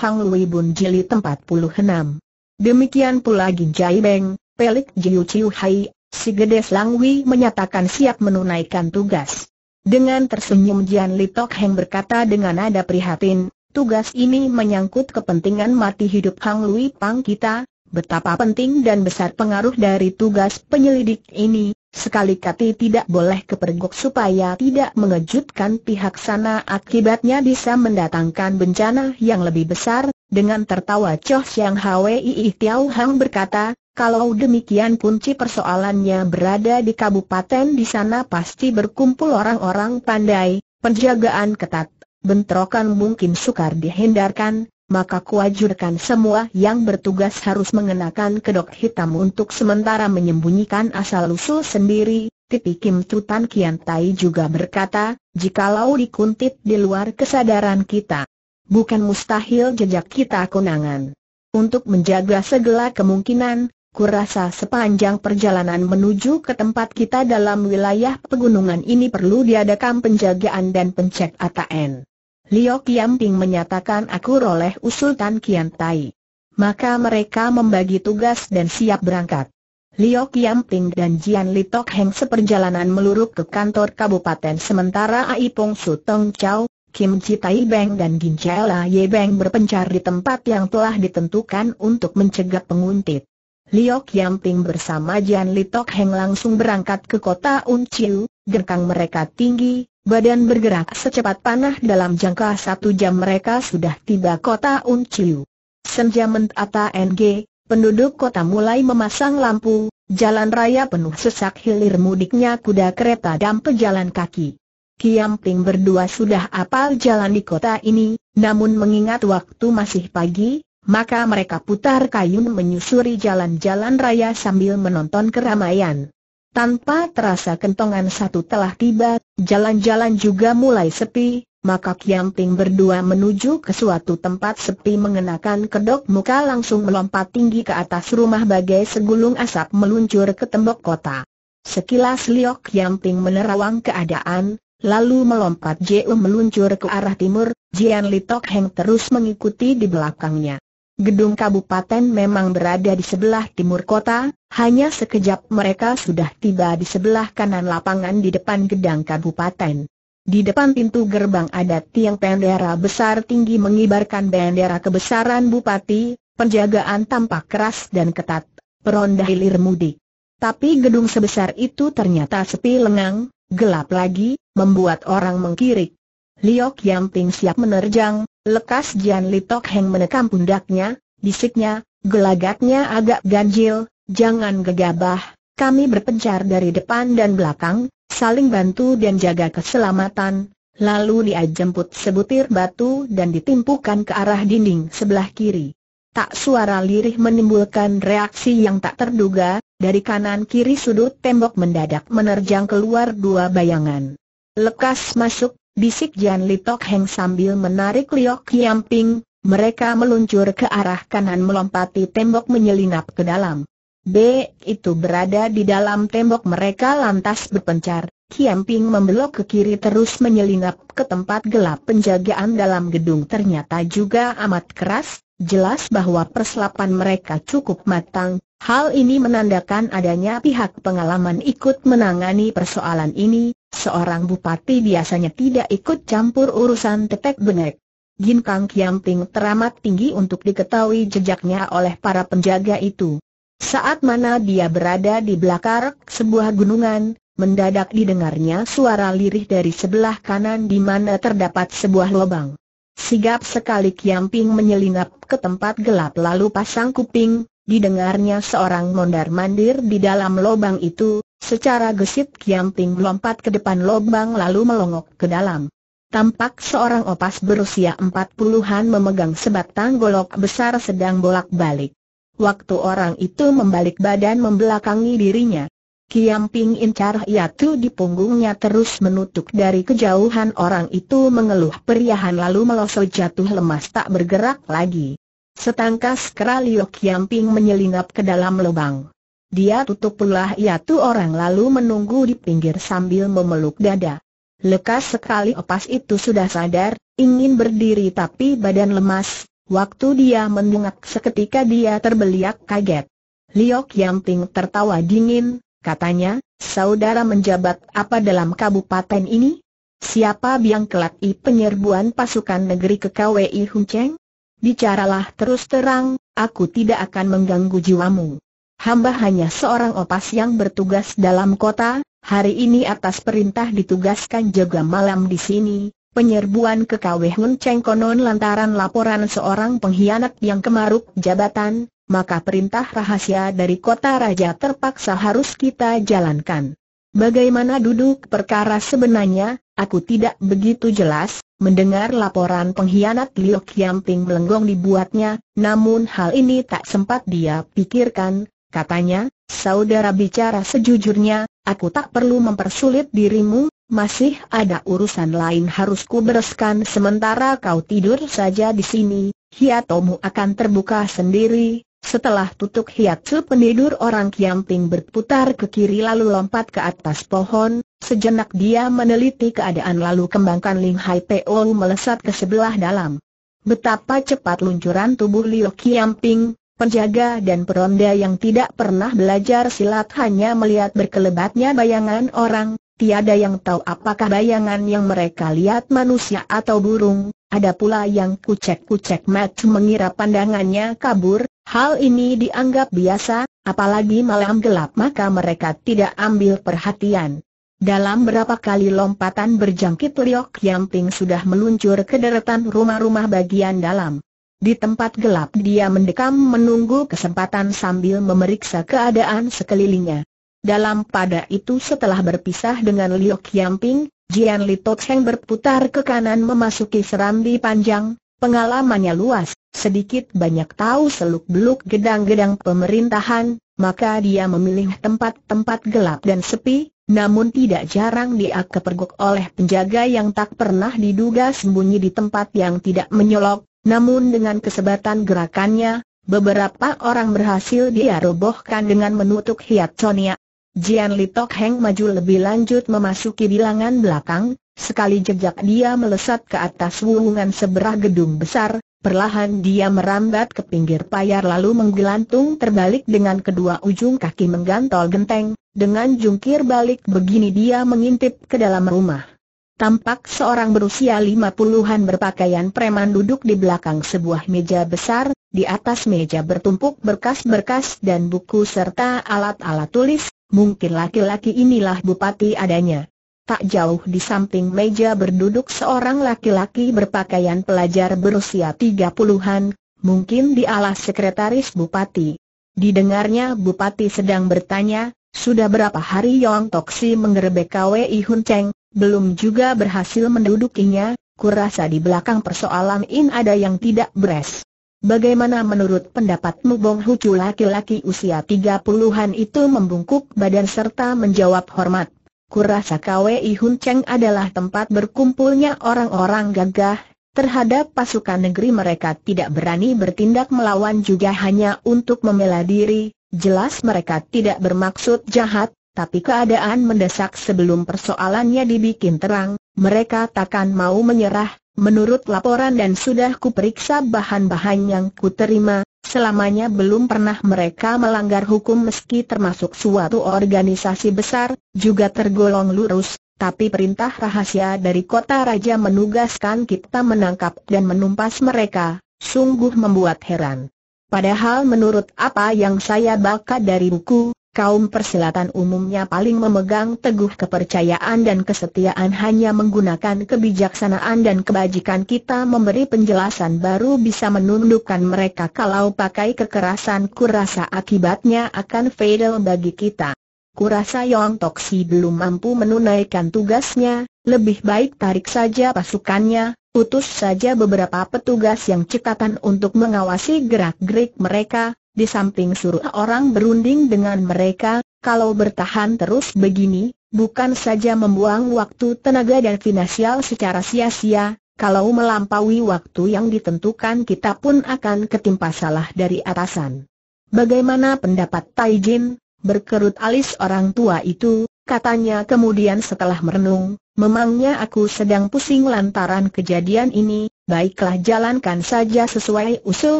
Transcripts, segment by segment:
Hang Lui Bun Jili 46. Demikian pula Ginjai Beng, Pelik Jiu Chiu Hai, si Gede Langwi menyatakan siap menunaikan tugas. Dengan tersenyum Jian Li Tok Heng berkata dengan nada prihatin, tugas ini menyangkut kepentingan mati hidup Hang Lui Pang kita, betapa penting dan besar pengaruh dari tugas penyelidik ini, Sekali-kali tidak boleh kepergok supaya tidak mengejutkan pihak sana akibatnya bisa mendatangkan bencana yang lebih besar, dengan tertawa Choh Siang Hwi Tiao Hang berkata, kalau demikian kunci persoalannya berada di kabupaten di sana pasti berkumpul orang-orang pandai, penjagaan ketat, bentrokan mungkin sukar dihindarkan, maka kuajurkan semua yang bertugas harus mengenakan kedok hitam untuk sementara menyembunyikan asal-usul sendiri. Titi Kim Tutan Kian Tai juga berkata, jikalau dikuntit di luar kesadaran kita, bukan mustahil jejak kita kunangan. Untuk menjaga segala kemungkinan, kurasa sepanjang perjalanan menuju ke tempat kita dalam wilayah pegunungan ini perlu diadakan penjagaan dan pencek ATN. Liu Ping menyatakan aku roleh usul Tan Kian Tai. Maka mereka membagi tugas dan siap berangkat. Liu Ping dan Jian Li Tok Heng seperjalanan meluruk ke kantor kabupaten sementara Ai Pong Su Tong Chau, Kim Ji Tai Beng dan Gin La Ye Beng berpencar di tempat yang telah ditentukan untuk mencegah penguntit. Liu Ping bersama Jian Li Tok Heng langsung berangkat ke kota Chiu. gerkang mereka tinggi, Badan bergerak secepat panah dalam jangka satu jam mereka sudah tiba kota Unciu. Senja mentata NG, penduduk kota mulai memasang lampu, jalan raya penuh sesak hilir mudiknya kuda kereta dan pejalan kaki. Kiam berdua sudah apal jalan di kota ini, namun mengingat waktu masih pagi, maka mereka putar kayun menyusuri jalan-jalan raya sambil menonton keramaian. Tanpa terasa kentongan satu telah tiba, jalan-jalan juga mulai sepi, maka Kiamping berdua menuju ke suatu tempat sepi mengenakan kedok muka langsung melompat tinggi ke atas rumah bagai segulung asap meluncur ke tembok kota. Sekilas Liok Kiamping menerawang keadaan, lalu melompat Jiu meluncur ke arah timur, Jian Litok Heng terus mengikuti di belakangnya. Gedung kabupaten memang berada di sebelah timur kota, hanya sekejap mereka sudah tiba di sebelah kanan lapangan di depan gedang kabupaten. Di depan pintu gerbang ada tiang bendera besar tinggi mengibarkan bendera kebesaran bupati, penjagaan tampak keras dan ketat, peronda hilir mudik. Tapi gedung sebesar itu ternyata sepi lengang, gelap lagi, membuat orang mengkirik. Liok Yamping siap menerjang, lekas Jian Litok Heng menekam pundaknya, bisiknya, gelagatnya agak ganjil, Jangan gegabah, kami berpencar dari depan dan belakang, saling bantu dan jaga keselamatan. Lalu dia jemput sebutir batu dan ditimpukan ke arah dinding sebelah kiri. Tak suara lirih menimbulkan reaksi yang tak terduga, dari kanan kiri sudut tembok mendadak menerjang keluar dua bayangan. Lekas masuk, bisik Jan Litok Heng sambil menarik liok Yamping, mereka meluncur ke arah kanan melompati tembok menyelinap ke dalam. B itu berada di dalam tembok mereka lantas berpencar. Kiam Ping membelok ke kiri terus menyelinap ke tempat gelap penjagaan dalam gedung ternyata juga amat keras, jelas bahwa perslapan mereka cukup matang. Hal ini menandakan adanya pihak pengalaman ikut menangani persoalan ini, seorang bupati biasanya tidak ikut campur urusan tetek benek. Jin Kang Kiam Ping teramat tinggi untuk diketahui jejaknya oleh para penjaga itu. Saat mana dia berada di belakang sebuah gunungan, mendadak didengarnya suara lirih dari sebelah kanan di mana terdapat sebuah lubang. Sigap sekali Kiamping menyelinap ke tempat gelap lalu pasang kuping, didengarnya seorang mondar-mandir di dalam lubang itu, secara gesit Kiamping melompat ke depan lubang lalu melongok ke dalam. Tampak seorang opas berusia empat puluhan memegang sebatang golok besar sedang bolak-balik. Waktu orang itu membalik badan membelakangi dirinya. Kiam Ping Incar Yatu di punggungnya terus menutup dari kejauhan orang itu mengeluh periahan lalu melosot jatuh lemas tak bergerak lagi. Setangkas keralio Kiam Ping menyelinap ke dalam lubang. Dia tutup pula Yatu orang lalu menunggu di pinggir sambil memeluk dada. Lekas sekali opas itu sudah sadar, ingin berdiri tapi badan lemas, Waktu dia mendungak seketika dia terbeliak kaget. Liok Yamping tertawa dingin, katanya, saudara menjabat apa dalam kabupaten ini? Siapa biang kelak i penyerbuan pasukan negeri ke KWI Cheng? Bicaralah terus terang, aku tidak akan mengganggu jiwamu. Hamba hanya seorang opas yang bertugas dalam kota, hari ini atas perintah ditugaskan jaga malam di sini, Penyerbuan ke KW Hun Cheng konon lantaran laporan seorang pengkhianat yang kemaruk jabatan, maka perintah rahasia dari kota raja terpaksa harus kita jalankan. Bagaimana duduk perkara sebenarnya, aku tidak begitu jelas, mendengar laporan pengkhianat Liu Qiamping melenggong dibuatnya, namun hal ini tak sempat dia pikirkan, katanya, saudara bicara sejujurnya, Aku tak perlu mempersulit dirimu, masih ada urusan lain harus ku bereskan sementara kau tidur saja di sini, hiatomu akan terbuka sendiri. Setelah tutup hiatsu penidur orang Kiamping berputar ke kiri lalu lompat ke atas pohon, sejenak dia meneliti keadaan lalu kembangkan Ling Hai Po melesat ke sebelah dalam. Betapa cepat luncuran tubuh Liu Kiamping, Penjaga dan peronda yang tidak pernah belajar silat hanya melihat berkelebatnya bayangan orang, tiada yang tahu apakah bayangan yang mereka lihat manusia atau burung, ada pula yang kucek-kucek mata mengira pandangannya kabur, hal ini dianggap biasa, apalagi malam gelap maka mereka tidak ambil perhatian. Dalam berapa kali lompatan berjangkit Liok Yamping sudah meluncur ke deretan rumah-rumah bagian dalam. Di tempat gelap dia mendekam menunggu kesempatan sambil memeriksa keadaan sekelilingnya. Dalam pada itu setelah berpisah dengan Liu Qiangping, Jian Li Tocheng berputar ke kanan memasuki serambi panjang, pengalamannya luas, sedikit banyak tahu seluk-beluk gedang-gedang pemerintahan, maka dia memilih tempat-tempat gelap dan sepi, namun tidak jarang dia kepergok oleh penjaga yang tak pernah diduga sembunyi di tempat yang tidak menyolok, namun dengan kesebatan gerakannya, beberapa orang berhasil dia robohkan dengan menutup hiat Sonia. Jian Li Tok Heng maju lebih lanjut memasuki bilangan belakang, sekali jejak dia melesat ke atas wulungan seberah gedung besar, perlahan dia merambat ke pinggir payar lalu menggelantung terbalik dengan kedua ujung kaki menggantol genteng, dengan jungkir balik begini dia mengintip ke dalam rumah. Tampak seorang berusia lima puluhan berpakaian preman duduk di belakang sebuah meja besar, di atas meja bertumpuk berkas-berkas dan buku serta alat-alat tulis, mungkin laki-laki inilah bupati adanya. Tak jauh di samping meja berduduk seorang laki-laki berpakaian pelajar berusia tiga puluhan, mungkin di alas sekretaris bupati. Didengarnya bupati sedang bertanya, sudah berapa hari Yong Toksi menggerebek KWI Hun Cheng, belum juga berhasil mendudukinya, kurasa di belakang persoalan ini ada yang tidak beres. Bagaimana menurut pendapatmu Bong Hucu laki-laki usia 30-an itu membungkuk badan serta menjawab hormat? Kurasa KWI Hun Cheng adalah tempat berkumpulnya orang-orang gagah, terhadap pasukan negeri mereka tidak berani bertindak melawan juga hanya untuk membela diri, jelas mereka tidak bermaksud jahat, tapi keadaan mendesak sebelum persoalannya dibikin terang, mereka takkan mau menyerah, menurut laporan dan sudah kuperiksa bahan-bahan yang kuterima, selamanya belum pernah mereka melanggar hukum meski termasuk suatu organisasi besar, juga tergolong lurus, tapi perintah rahasia dari kota raja menugaskan kita menangkap dan menumpas mereka, sungguh membuat heran. Padahal menurut apa yang saya baca dari buku, kaum persilatan umumnya paling memegang teguh kepercayaan dan kesetiaan hanya menggunakan kebijaksanaan dan kebajikan kita memberi penjelasan baru bisa menundukkan mereka kalau pakai kekerasan kurasa akibatnya akan fatal bagi kita. Kurasa Yong Toksi belum mampu menunaikan tugasnya, lebih baik tarik saja pasukannya, utus saja beberapa petugas yang cekatan untuk mengawasi gerak-gerik mereka, di samping suruh orang berunding dengan mereka, kalau bertahan terus begini, bukan saja membuang waktu tenaga dan finansial secara sia-sia, kalau melampaui waktu yang ditentukan kita pun akan ketimpa salah dari atasan. Bagaimana pendapat Taijin? Berkerut alis orang tua itu, katanya kemudian setelah merenung, memangnya aku sedang pusing lantaran kejadian ini, baiklah jalankan saja sesuai usul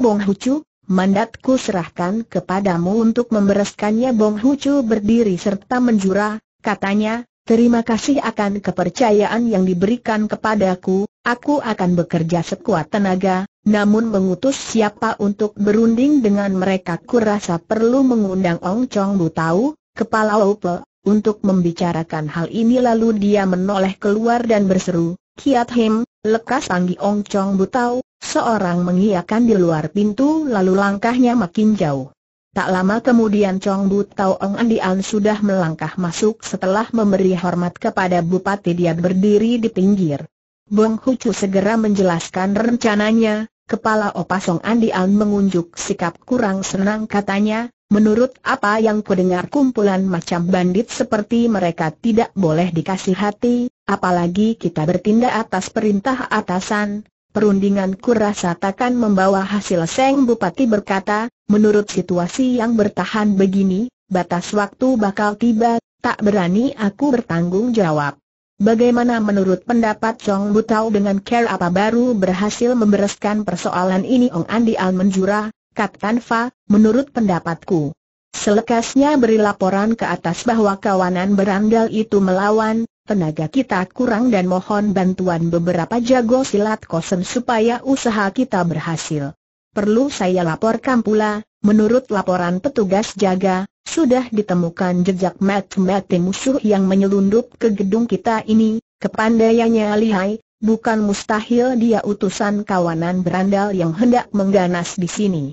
Bong Hucu, mandatku serahkan kepadamu untuk membereskannya Bong Hucu berdiri serta menjura, katanya, terima kasih akan kepercayaan yang diberikan kepadaku, aku akan bekerja sekuat tenaga, namun mengutus siapa untuk berunding dengan mereka kurasa perlu mengundang Ong Chong Bu Tau, kepala Ope, untuk membicarakan hal ini lalu dia menoleh keluar dan berseru, Kiat Him, lekas Anggi Ong Chong Butau, Seorang mengiakan di luar pintu lalu langkahnya makin jauh. Tak lama kemudian Chong Bu Tau Ong Andian sudah melangkah masuk setelah memberi hormat kepada Bupati dia berdiri di pinggir. Bong Hucu segera menjelaskan rencananya, kepala Opasong Andian mengunjuk sikap kurang senang katanya, menurut apa yang kudengar kumpulan macam bandit seperti mereka tidak boleh dikasih hati, apalagi kita bertindak atas perintah atasan, Perundingan kurasa takkan membawa hasil Seng Bupati berkata, menurut situasi yang bertahan begini, batas waktu bakal tiba, tak berani aku bertanggung jawab. Bagaimana menurut pendapat Chong Butau dengan care apa baru berhasil membereskan persoalan ini Ong Andi Al menjura, Kat Fa. menurut pendapatku. Selekasnya beri laporan ke atas bahwa kawanan berandal itu melawan, tenaga kita kurang dan mohon bantuan beberapa jago silat kosen supaya usaha kita berhasil. Perlu saya laporkan pula, menurut laporan petugas jaga, sudah ditemukan jejak mati-mati musuh yang menyelundup ke gedung kita ini, kepandaiannya lihai, bukan mustahil dia utusan kawanan berandal yang hendak mengganas di sini.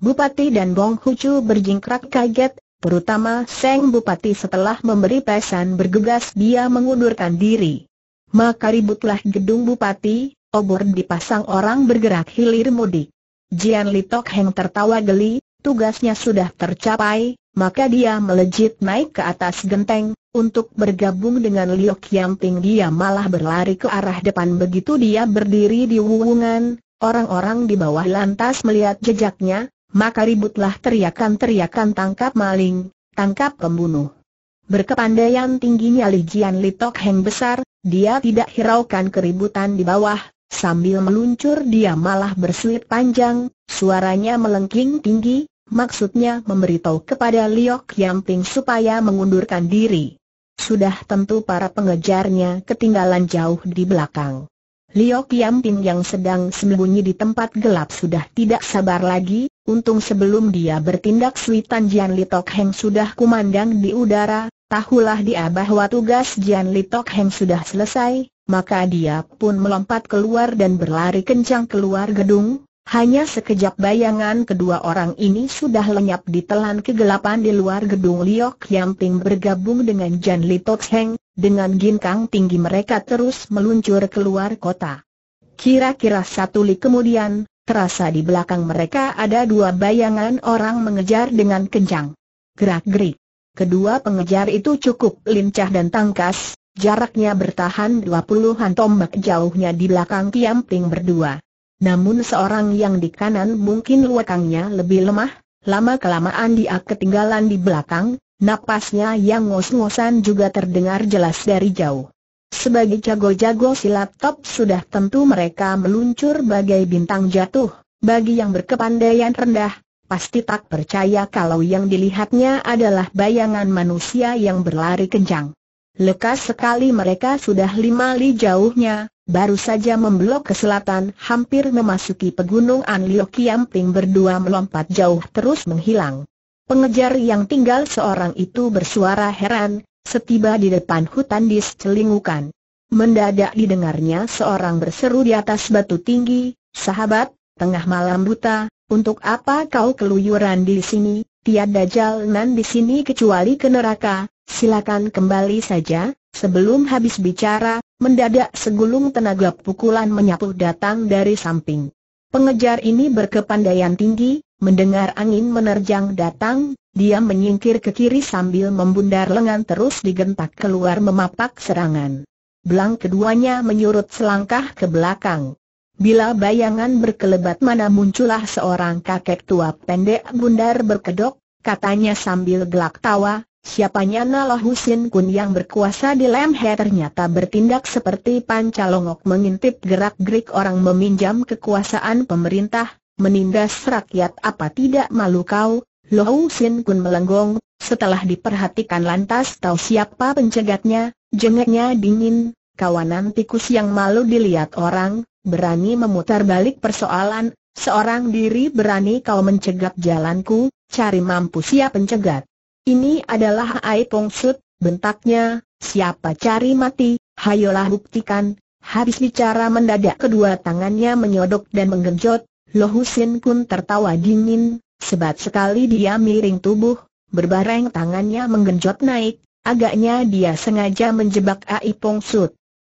Bupati dan Bong Hucu berjingkrak kaget, Terutama Seng Bupati setelah memberi pesan bergegas dia mengundurkan diri. Maka ributlah gedung Bupati, obor dipasang orang bergerak hilir mudik. Jian Litok Heng tertawa geli, tugasnya sudah tercapai, maka dia melejit naik ke atas genteng, untuk bergabung dengan yang tinggi. dia malah berlari ke arah depan begitu dia berdiri di wuwungan, orang-orang di bawah lantas melihat jejaknya, maka ributlah teriakan-teriakan tangkap maling, tangkap pembunuh. Berkepandaian tingginya Li Jian Li Tok Heng besar, dia tidak hiraukan keributan di bawah, sambil meluncur dia malah berselip panjang, suaranya melengking tinggi, maksudnya memberitahu kepada Liok Ting supaya mengundurkan diri. Sudah tentu para pengejarnya ketinggalan jauh di belakang. Liok Yamping yang sedang sembunyi di tempat gelap sudah tidak sabar lagi, Untung sebelum dia bertindak Sui Jian Litok Heng sudah kumandang di udara, tahulah dia bahwa tugas Jian Litok Heng sudah selesai, maka dia pun melompat keluar dan berlari kencang keluar gedung, hanya sekejap bayangan kedua orang ini sudah lenyap ditelan kegelapan di luar gedung Liok Yamping bergabung dengan Jan Litok Heng, dengan ginkang tinggi mereka terus meluncur keluar kota. Kira-kira satu li kemudian, terasa di belakang mereka ada dua bayangan orang mengejar dengan kencang. Gerak-gerik. Kedua pengejar itu cukup lincah dan tangkas, jaraknya bertahan dua puluhan tombak jauhnya di belakang Kiamping berdua. Namun seorang yang di kanan mungkin luakangnya lebih lemah, lama-kelamaan dia ketinggalan di belakang, napasnya yang ngos-ngosan juga terdengar jelas dari jauh. Sebagai jago-jago silat top sudah tentu mereka meluncur bagai bintang jatuh. Bagi yang berkepandaian rendah, pasti tak percaya kalau yang dilihatnya adalah bayangan manusia yang berlari kencang. Lekas sekali mereka sudah lima li jauhnya, baru saja membelok ke selatan hampir memasuki pegunungan Liu Kiamping berdua melompat jauh terus menghilang. Pengejar yang tinggal seorang itu bersuara heran, setiba di depan hutan diselingukan. Mendadak didengarnya seorang berseru di atas batu tinggi, sahabat, tengah malam buta, untuk apa kau keluyuran di sini, tiada jalan di sini kecuali ke neraka, silakan kembali saja, sebelum habis bicara, mendadak segulung tenaga pukulan menyapu datang dari samping. Pengejar ini berkepandaian tinggi, Mendengar angin menerjang datang, dia menyingkir ke kiri sambil membundar lengan terus digentak keluar memapak serangan. Belang keduanya menyurut selangkah ke belakang. Bila bayangan berkelebat mana muncullah seorang kakek tua pendek bundar berkedok, katanya sambil gelak tawa, siapanya Naloh Husin Kun yang berkuasa di Lemhe ternyata bertindak seperti pancalongok mengintip gerak-gerik orang meminjam kekuasaan pemerintah, menindas rakyat apa tidak malu kau, Lohou Sin Kun melenggong, setelah diperhatikan lantas tahu siapa pencegatnya, jengeknya dingin, kawanan tikus yang malu dilihat orang, berani memutar balik persoalan, seorang diri berani kau mencegat jalanku, cari mampu siapa pencegat. Ini adalah Ai Pong bentaknya, siapa cari mati, hayolah buktikan, Habis bicara mendadak kedua tangannya menyodok dan menggenjot, Lohusin Kun tertawa dingin, sebat sekali dia miring tubuh, berbareng tangannya menggenjot naik, agaknya dia sengaja menjebak Ai Pong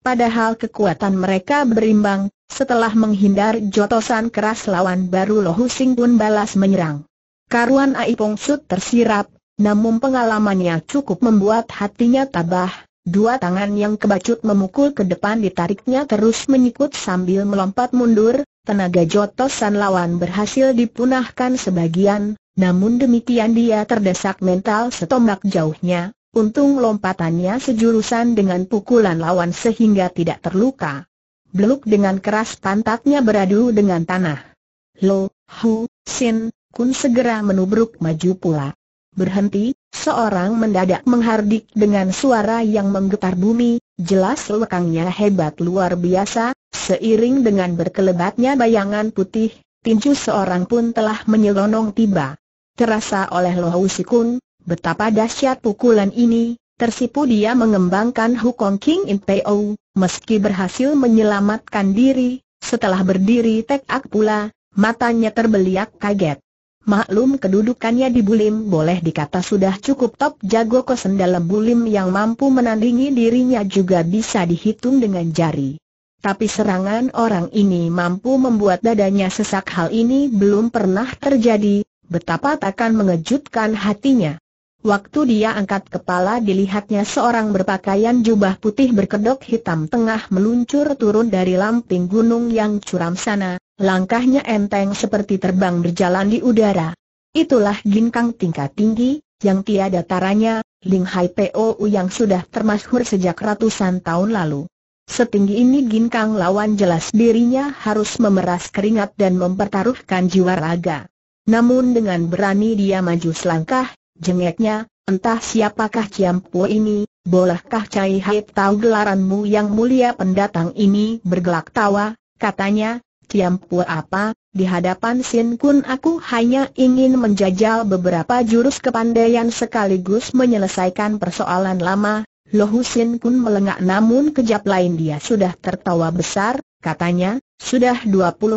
Padahal kekuatan mereka berimbang, setelah menghindar jotosan keras lawan baru Lohusin Kun balas menyerang. Karuan Ai Pong Sut tersirap, namun pengalamannya cukup membuat hatinya tabah. Dua tangan yang kebacut memukul ke depan ditariknya terus menyikut sambil melompat mundur, tenaga jotosan lawan berhasil dipunahkan sebagian, namun demikian dia terdesak mental setombak jauhnya, untung lompatannya sejurusan dengan pukulan lawan sehingga tidak terluka. Beluk dengan keras pantatnya beradu dengan tanah. Lo, Hu, Sin, Kun segera menubruk maju pula. Berhenti, seorang mendadak menghardik dengan suara yang menggetar bumi, jelas lekangnya hebat luar biasa, Seiring dengan berkelebatnya bayangan putih, tinju seorang pun telah menyelonong tiba. Terasa oleh Lohau Sikun, betapa dahsyat pukulan ini, Tersipu dia mengembangkan Hukong King In Peo, meski berhasil menyelamatkan diri, setelah berdiri tekak pula, matanya terbeliak kaget. Maklum kedudukannya di Bulim boleh dikata sudah cukup top jago kosendala Bulim yang mampu menandingi dirinya juga bisa dihitung dengan jari. Tapi serangan orang ini mampu membuat dadanya sesak hal ini belum pernah terjadi, betapa takkan mengejutkan hatinya. Waktu dia angkat kepala dilihatnya seorang berpakaian jubah putih berkedok hitam tengah meluncur turun dari lamping gunung yang curam sana, langkahnya enteng seperti terbang berjalan di udara. Itulah ginkang tingkat tinggi, yang tiada taranya, Ling Hai Po yang sudah termasyhur sejak ratusan tahun lalu. Setinggi ini ginkang lawan jelas dirinya harus memeras keringat dan mempertaruhkan jiwa raga. Namun dengan berani dia maju selangkah, jengeknya, entah siapakah Ciampu ini, bolehkah Cai Hai tahu gelaranmu yang mulia pendatang ini bergelak tawa, katanya, Ciampu apa, di hadapan Sin Kun aku hanya ingin menjajal beberapa jurus kepandaian sekaligus menyelesaikan persoalan lama, Lohu Sin Kun melengak namun kejap lain dia sudah tertawa besar, katanya, sudah 20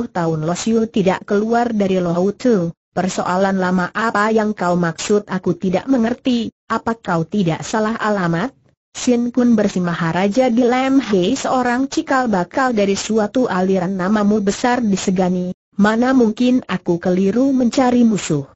tahun Lo tidak keluar dari Lohu Tu, persoalan lama apa yang kau maksud aku tidak mengerti, apa kau tidak salah alamat? Sin Kun bersimaharaja di Lam Hei seorang cikal bakal dari suatu aliran namamu besar disegani, mana mungkin aku keliru mencari musuh.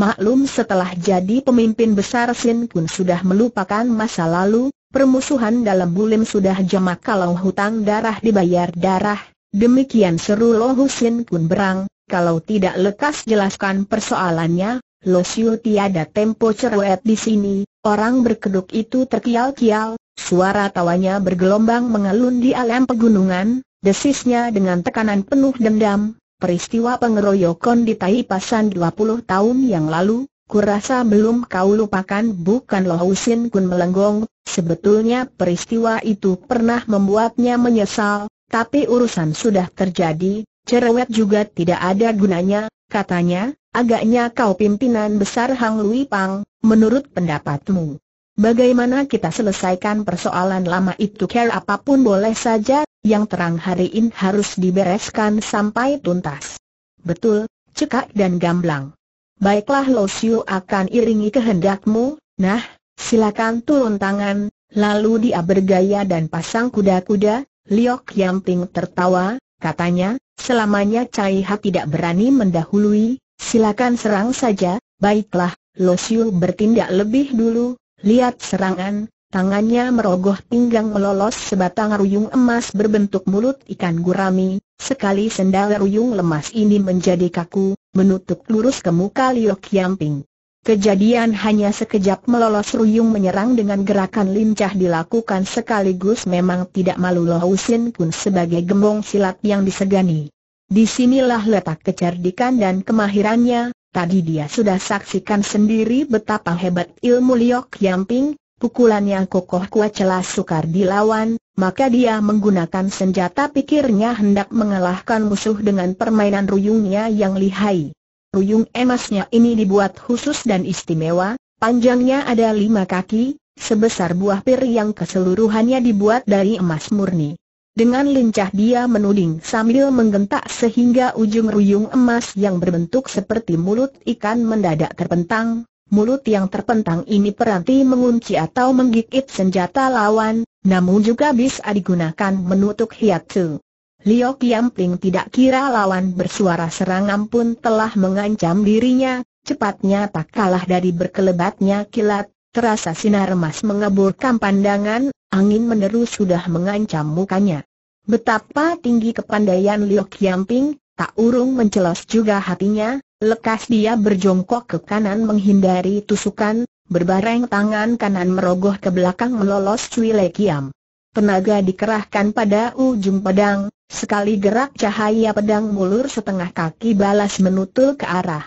Maklum setelah jadi pemimpin besar Sin Kun sudah melupakan masa lalu, Permusuhan dalam bulim sudah jamak kalau hutang darah dibayar darah, demikian seru Lo Husin Kun berang, kalau tidak lekas jelaskan persoalannya, Lo Siu tiada tempo cerewet di sini, orang berkedok itu terkial-kial, suara tawanya bergelombang mengalun di alam pegunungan, desisnya dengan tekanan penuh dendam, peristiwa pengeroyokan di Tai Pasan 20 tahun yang lalu, Kurasa belum kau lupakan bukan Loh Kun melenggong, sebetulnya peristiwa itu pernah membuatnya menyesal, tapi urusan sudah terjadi, cerewet juga tidak ada gunanya, katanya, agaknya kau pimpinan besar Hang Lui Pang, menurut pendapatmu. Bagaimana kita selesaikan persoalan lama itu care apapun boleh saja, yang terang hari ini harus dibereskan sampai tuntas. Betul, cekak dan gamblang. Baiklah Lo akan iringi kehendakmu, nah, silakan turun tangan, lalu dia bergaya dan pasang kuda-kuda, Liok Yamping tertawa, katanya, selamanya Cai Ha tidak berani mendahului, silakan serang saja, baiklah, Lo bertindak lebih dulu, lihat serangan, tangannya merogoh pinggang melolos sebatang ruyung emas berbentuk mulut ikan gurami, Sekali sendal ruyung lemas ini menjadi kaku, menutup lurus ke muka Liu Kiamping. Kejadian hanya sekejap melolos Ruyung menyerang dengan gerakan lincah dilakukan sekaligus memang tidak malu Lohau Sin Kun sebagai gembong silat yang disegani. Disinilah letak kecerdikan dan kemahirannya, tadi dia sudah saksikan sendiri betapa hebat ilmu Liok Yamping, Pukulan yang kokoh kuat celah sukar dilawan, maka dia menggunakan senjata pikirnya hendak mengalahkan musuh dengan permainan ruyungnya yang lihai. Ruyung emasnya ini dibuat khusus dan istimewa, panjangnya ada lima kaki, sebesar buah pir yang keseluruhannya dibuat dari emas murni. Dengan lincah dia menuding sambil menggentak sehingga ujung ruyung emas yang berbentuk seperti mulut ikan mendadak terpentang, Mulut yang terpentang ini peranti mengunci atau menggigit senjata lawan, namun juga bisa digunakan menutup hiatu. Liu Kiampling tidak kira lawan bersuara serangan pun telah mengancam dirinya, cepatnya tak kalah dari berkelebatnya kilat, terasa sinar emas mengeburkan pandangan, angin meneru sudah mengancam mukanya. Betapa tinggi kepandaian Liu Kiamping, tak urung mencelos juga hatinya, Lekas dia berjongkok ke kanan menghindari tusukan, berbareng tangan kanan merogoh ke belakang melolos Cui Le Kiam. Tenaga dikerahkan pada ujung pedang, sekali gerak cahaya pedang mulur setengah kaki balas menutul ke arah.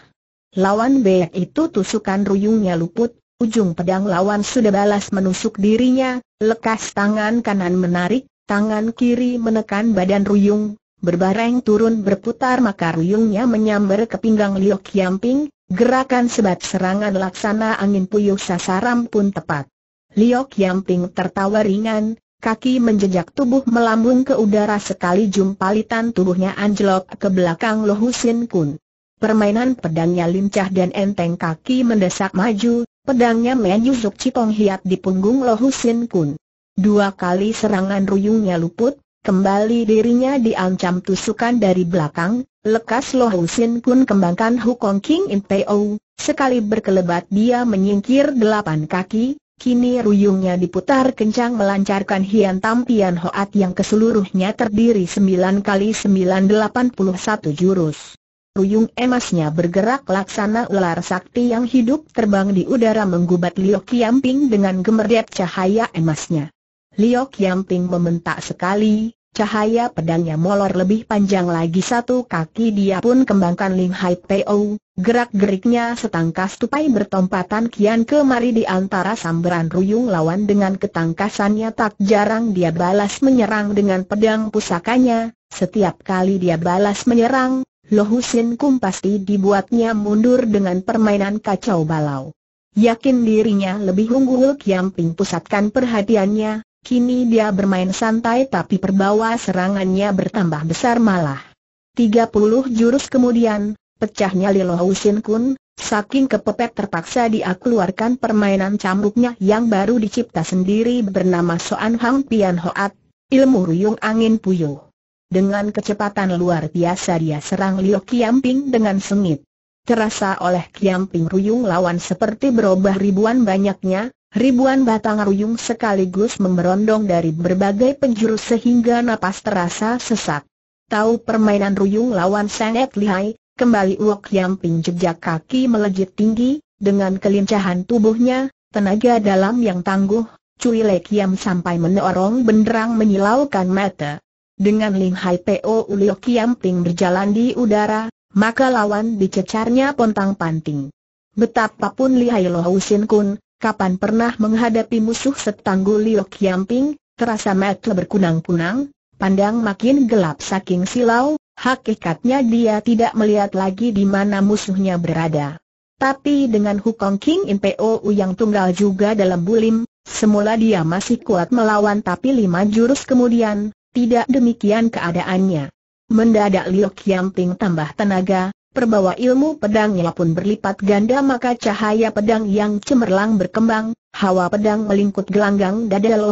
Lawan bek itu tusukan ruyungnya luput, ujung pedang lawan sudah balas menusuk dirinya, lekas tangan kanan menarik, tangan kiri menekan badan ruyung, Berbareng turun berputar maka ruyungnya menyambar ke pinggang Liu Kiamping, gerakan sebat serangan laksana angin puyuh sasaran pun tepat. Liu Kiamping tertawa ringan, kaki menjejak tubuh melambung ke udara sekali jumpalitan tubuhnya anjlok ke belakang Lohu Sin Kun. Permainan pedangnya lincah dan enteng kaki mendesak maju, pedangnya menyusuk citong hiat di punggung Lohu Sin Kun. Dua kali serangan ruyungnya luput, Kembali dirinya diancam tusukan dari belakang, lekas Lo Husin pun kembangkan Hukong King In Po, sekali berkelebat dia menyingkir delapan kaki, Kini ruyungnya diputar kencang melancarkan hian tampian Hoat yang keseluruhnya terdiri 9 kali satu jurus. Ruyung emasnya bergerak laksana ular sakti yang hidup terbang di udara menggubat Liu Kiamping dengan gemerdet cahaya emasnya. Liok Yamping meminta sekali, cahaya pedangnya molor lebih panjang lagi satu kaki dia pun kembangkan Lim Hai po, gerak-geriknya setangkas tupai bertompatan kian kemari di antara sambaran ruyung lawan dengan ketangkasannya tak jarang dia balas menyerang dengan pedang pusakanya, setiap kali dia balas menyerang, Lohusin Kum pasti dibuatnya mundur dengan permainan kacau balau. Yakin dirinya lebih unggul Kiamping pusatkan perhatiannya, Kini dia bermain santai tapi perbawa serangannya bertambah besar malah. 30 jurus kemudian, pecahnya Lilo Husin Kun, saking kepepet terpaksa dia keluarkan permainan cambuknya yang baru dicipta sendiri bernama Soan Hang Pian Hoat, ilmu ruyung angin puyuh. Dengan kecepatan luar biasa dia serang Lio Kiamping dengan sengit. Terasa oleh Kiamping Ruyung lawan seperti berubah ribuan banyaknya, Ribuan batang ruyung sekaligus memberondong dari berbagai penjuru sehingga napas terasa sesak. Tahu permainan ruyung lawan sangat lihai, kembali Wok Yamping jejak kaki melejit tinggi, dengan kelincahan tubuhnya, tenaga dalam yang tangguh, Cui Lek Yam sampai menorong benderang menyilaukan mata. Dengan Lim Hai Po Uliok Yamping berjalan di udara, maka lawan dicecarnya pontang-panting. Betapapun lihai loh usin Kun, kapan pernah menghadapi musuh setanggul Liok Yamping, terasa mata berkunang-kunang, pandang makin gelap saking silau, hakikatnya dia tidak melihat lagi di mana musuhnya berada. Tapi dengan Hukong King In POU yang tunggal juga dalam bulim, semula dia masih kuat melawan tapi lima jurus kemudian, tidak demikian keadaannya. Mendadak Liok Yamping tambah tenaga, perbawa ilmu pedangnya pun berlipat ganda maka cahaya pedang yang cemerlang berkembang, hawa pedang melingkut gelanggang dada Lo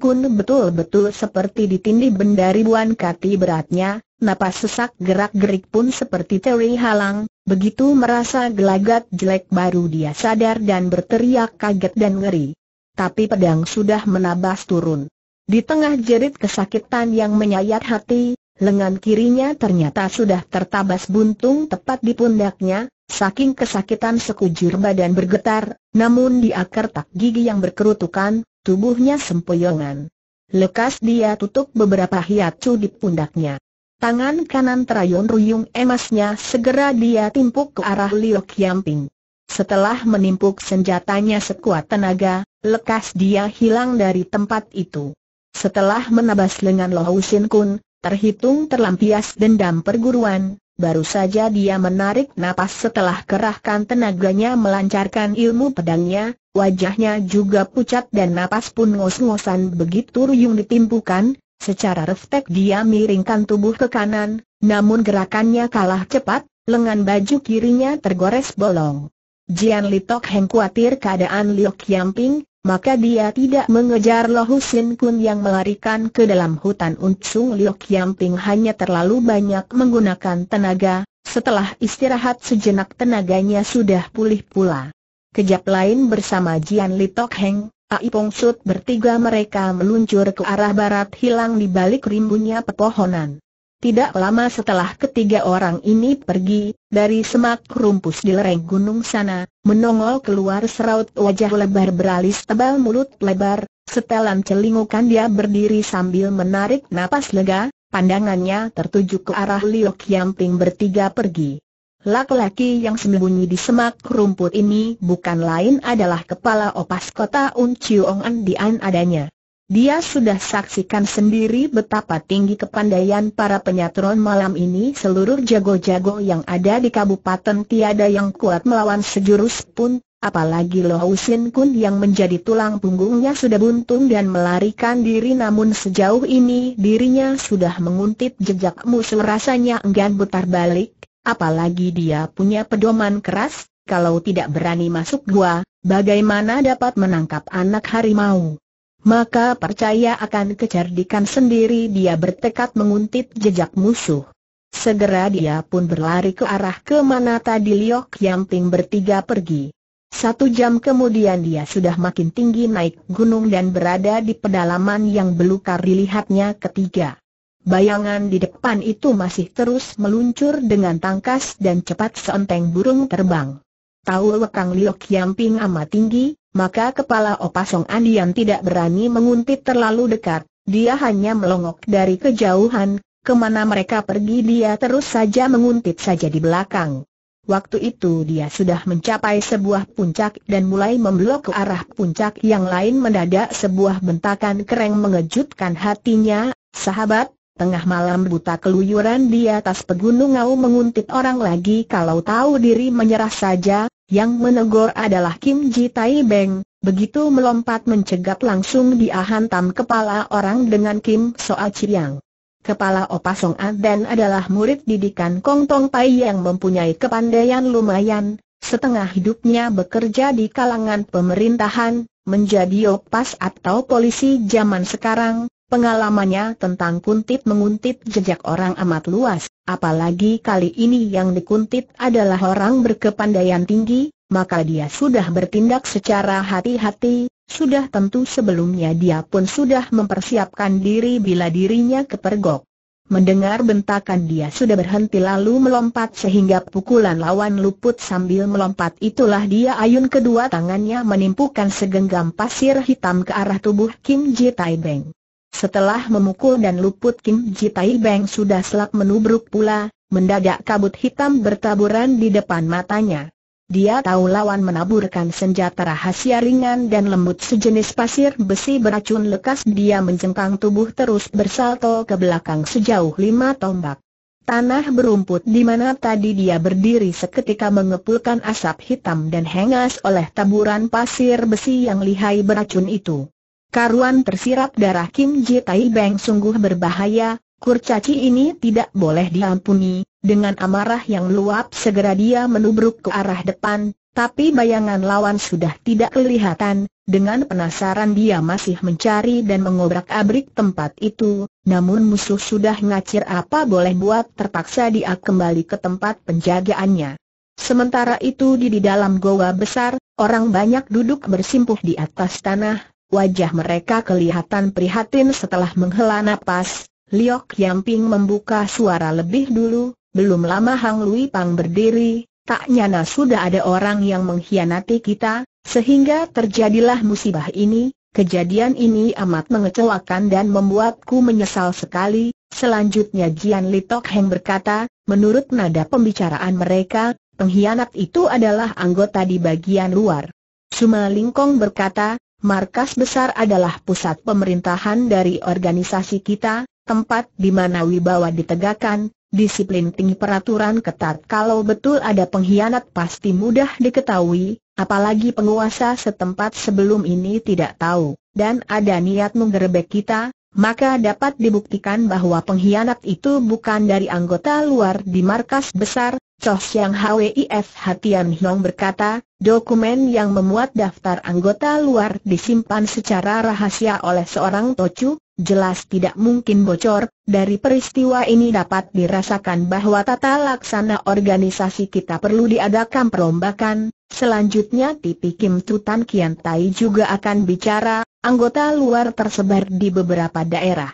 Kun betul-betul seperti ditindih benda ribuan kati beratnya, napas sesak gerak-gerik pun seperti teri halang, begitu merasa gelagat jelek baru dia sadar dan berteriak kaget dan ngeri. Tapi pedang sudah menabas turun. Di tengah jerit kesakitan yang menyayat hati, lengan kirinya ternyata sudah tertabas buntung tepat di pundaknya, saking kesakitan sekujur badan bergetar, namun di akar tak gigi yang berkerutukan, tubuhnya sempoyongan. Lekas dia tutup beberapa hiacu di pundaknya. Tangan kanan terayun ruyung emasnya segera dia timpuk ke arah Liu Qiangping. Setelah menimpuk senjatanya sekuat tenaga, lekas dia hilang dari tempat itu. Setelah menabas lengan Lohau Sin Kun, terhitung terlampias dendam perguruan, baru saja dia menarik napas setelah kerahkan tenaganya melancarkan ilmu pedangnya, wajahnya juga pucat dan napas pun ngos-ngosan begitu ruyung ditimpukan, secara refleks dia miringkan tubuh ke kanan, namun gerakannya kalah cepat, lengan baju kirinya tergores bolong. Jian Litok Heng khawatir keadaan Liok Yamping, maka dia tidak mengejar Lo Husin Kun yang melarikan ke dalam hutan untsung Liok Yamping hanya terlalu banyak menggunakan tenaga, setelah istirahat sejenak tenaganya sudah pulih pula. Kejap lain bersama Jian Litok Heng, Ai Pong bertiga mereka meluncur ke arah barat hilang di balik rimbunnya pepohonan. Tidak lama setelah ketiga orang ini pergi, dari semak rumpus di lereng gunung sana, menongol keluar seraut wajah lebar beralis tebal mulut lebar, setelan celingukan dia berdiri sambil menarik napas lega, pandangannya tertuju ke arah Liok Yamping bertiga pergi. Laki-laki yang sembunyi di semak rumput ini bukan lain adalah kepala opas kota Un Chiu Ong An Dian adanya. Dia sudah saksikan sendiri betapa tinggi kepandaian para penyatron malam ini seluruh jago-jago yang ada di kabupaten tiada yang kuat melawan sejurus pun, apalagi Lohau Sin Kun yang menjadi tulang punggungnya sudah buntung dan melarikan diri namun sejauh ini dirinya sudah menguntit jejak musuh rasanya enggan putar balik, apalagi dia punya pedoman keras, kalau tidak berani masuk gua, bagaimana dapat menangkap anak harimau? maka percaya akan kecerdikan sendiri dia bertekad menguntit jejak musuh. Segera dia pun berlari ke arah ke tadi Liok Yamping bertiga pergi. Satu jam kemudian dia sudah makin tinggi naik gunung dan berada di pedalaman yang belukar dilihatnya ketiga. Bayangan di depan itu masih terus meluncur dengan tangkas dan cepat seenteng burung terbang. Tahu lekang Liok Yamping amat tinggi, maka kepala Opasong Andian tidak berani menguntit terlalu dekat, dia hanya melongok dari kejauhan, kemana mereka pergi dia terus saja menguntit saja di belakang. Waktu itu dia sudah mencapai sebuah puncak dan mulai memblok ke arah puncak yang lain mendadak sebuah bentakan kereng mengejutkan hatinya, sahabat, tengah malam buta keluyuran di atas pegunung ngau menguntit orang lagi kalau tahu diri menyerah saja, yang menegur adalah Kim Ji Tai Beng, begitu melompat mencegat langsung dia hantam kepala orang dengan Kim Soa Chiang. Kepala Opasong Aden adalah murid didikan Kong Tong Pai yang mempunyai kepandaian lumayan, setengah hidupnya bekerja di kalangan pemerintahan, menjadi opas atau polisi zaman sekarang, pengalamannya tentang kuntit menguntit jejak orang amat luas. Apalagi kali ini yang dikuntit adalah orang berkepandaian tinggi, maka dia sudah bertindak secara hati-hati, sudah tentu sebelumnya dia pun sudah mempersiapkan diri bila dirinya kepergok. Mendengar bentakan dia sudah berhenti lalu melompat sehingga pukulan lawan luput sambil melompat itulah dia ayun kedua tangannya menimpukan segenggam pasir hitam ke arah tubuh Kim Ji Tai Beng. Setelah memukul dan luput Kim Ji Tai Beng sudah selak menubruk pula, mendadak kabut hitam bertaburan di depan matanya. Dia tahu lawan menaburkan senjata rahasia ringan dan lembut sejenis pasir besi beracun lekas dia mencengkang tubuh terus bersalto ke belakang sejauh lima tombak. Tanah berumput di mana tadi dia berdiri seketika mengepulkan asap hitam dan hengas oleh taburan pasir besi yang lihai beracun itu. Karuan tersirat darah Kim Ji Tai Beng sungguh berbahaya, kurcaci ini tidak boleh diampuni, dengan amarah yang luap segera dia menubruk ke arah depan, tapi bayangan lawan sudah tidak kelihatan, dengan penasaran dia masih mencari dan mengobrak-abrik tempat itu, namun musuh sudah ngacir apa boleh buat terpaksa dia kembali ke tempat penjagaannya. Sementara itu di, di dalam goa besar, orang banyak duduk bersimpuh di atas tanah, wajah mereka kelihatan prihatin setelah menghela napas, Liok Yamping membuka suara lebih dulu, belum lama Hang Lui Pang berdiri, tak nyana sudah ada orang yang mengkhianati kita, sehingga terjadilah musibah ini, kejadian ini amat mengecewakan dan membuatku menyesal sekali, selanjutnya Jian Li Tok Heng berkata, menurut nada pembicaraan mereka, pengkhianat itu adalah anggota di bagian luar. Suma Lingkong berkata, Markas besar adalah pusat pemerintahan dari organisasi kita, tempat di mana wibawa ditegakkan, disiplin tinggi peraturan ketat kalau betul ada pengkhianat pasti mudah diketahui, apalagi penguasa setempat sebelum ini tidak tahu, dan ada niat menggerebek kita, maka dapat dibuktikan bahwa pengkhianat itu bukan dari anggota luar di markas besar, Sos Yang Hwif Hatian Hiong berkata, dokumen yang memuat daftar anggota luar disimpan secara rahasia oleh seorang Tocu, jelas tidak mungkin bocor, dari peristiwa ini dapat dirasakan bahwa tata laksana organisasi kita perlu diadakan perombakan, selanjutnya Tipi Kim Tutan Kian Tai juga akan bicara, anggota luar tersebar di beberapa daerah.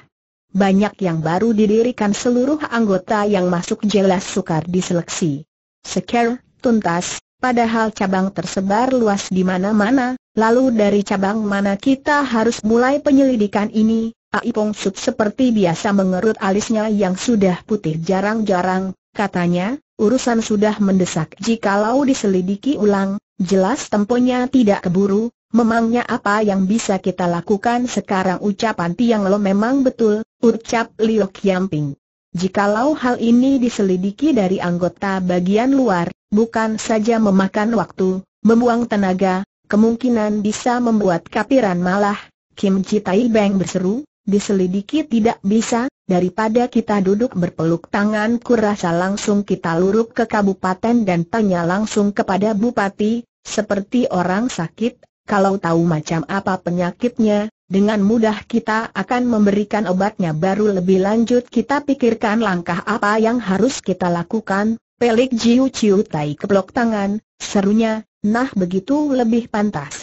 Banyak yang baru didirikan seluruh anggota yang masuk jelas sukar diseleksi. Seker, tuntas, padahal cabang tersebar luas di mana-mana, lalu dari cabang mana kita harus mulai penyelidikan ini, Aipong Sut seperti biasa mengerut alisnya yang sudah putih jarang-jarang, katanya, urusan sudah mendesak jikalau diselidiki ulang, jelas temponya tidak keburu, Memangnya apa yang bisa kita lakukan sekarang ucapan Tiang Lo memang betul, ucap Liu Kiamping. Jikalau hal ini diselidiki dari anggota bagian luar, bukan saja memakan waktu, membuang tenaga, kemungkinan bisa membuat kapiran malah, Kim Chitai Beng berseru, diselidiki tidak bisa, daripada kita duduk berpeluk tangan kurasa langsung kita luruk ke kabupaten dan tanya langsung kepada bupati, seperti orang sakit, kalau tahu macam apa penyakitnya, dengan mudah kita akan memberikan obatnya baru lebih lanjut kita pikirkan langkah apa yang harus kita lakukan. Pelik Jiu Ciu Tai keplok tangan, serunya, nah begitu lebih pantas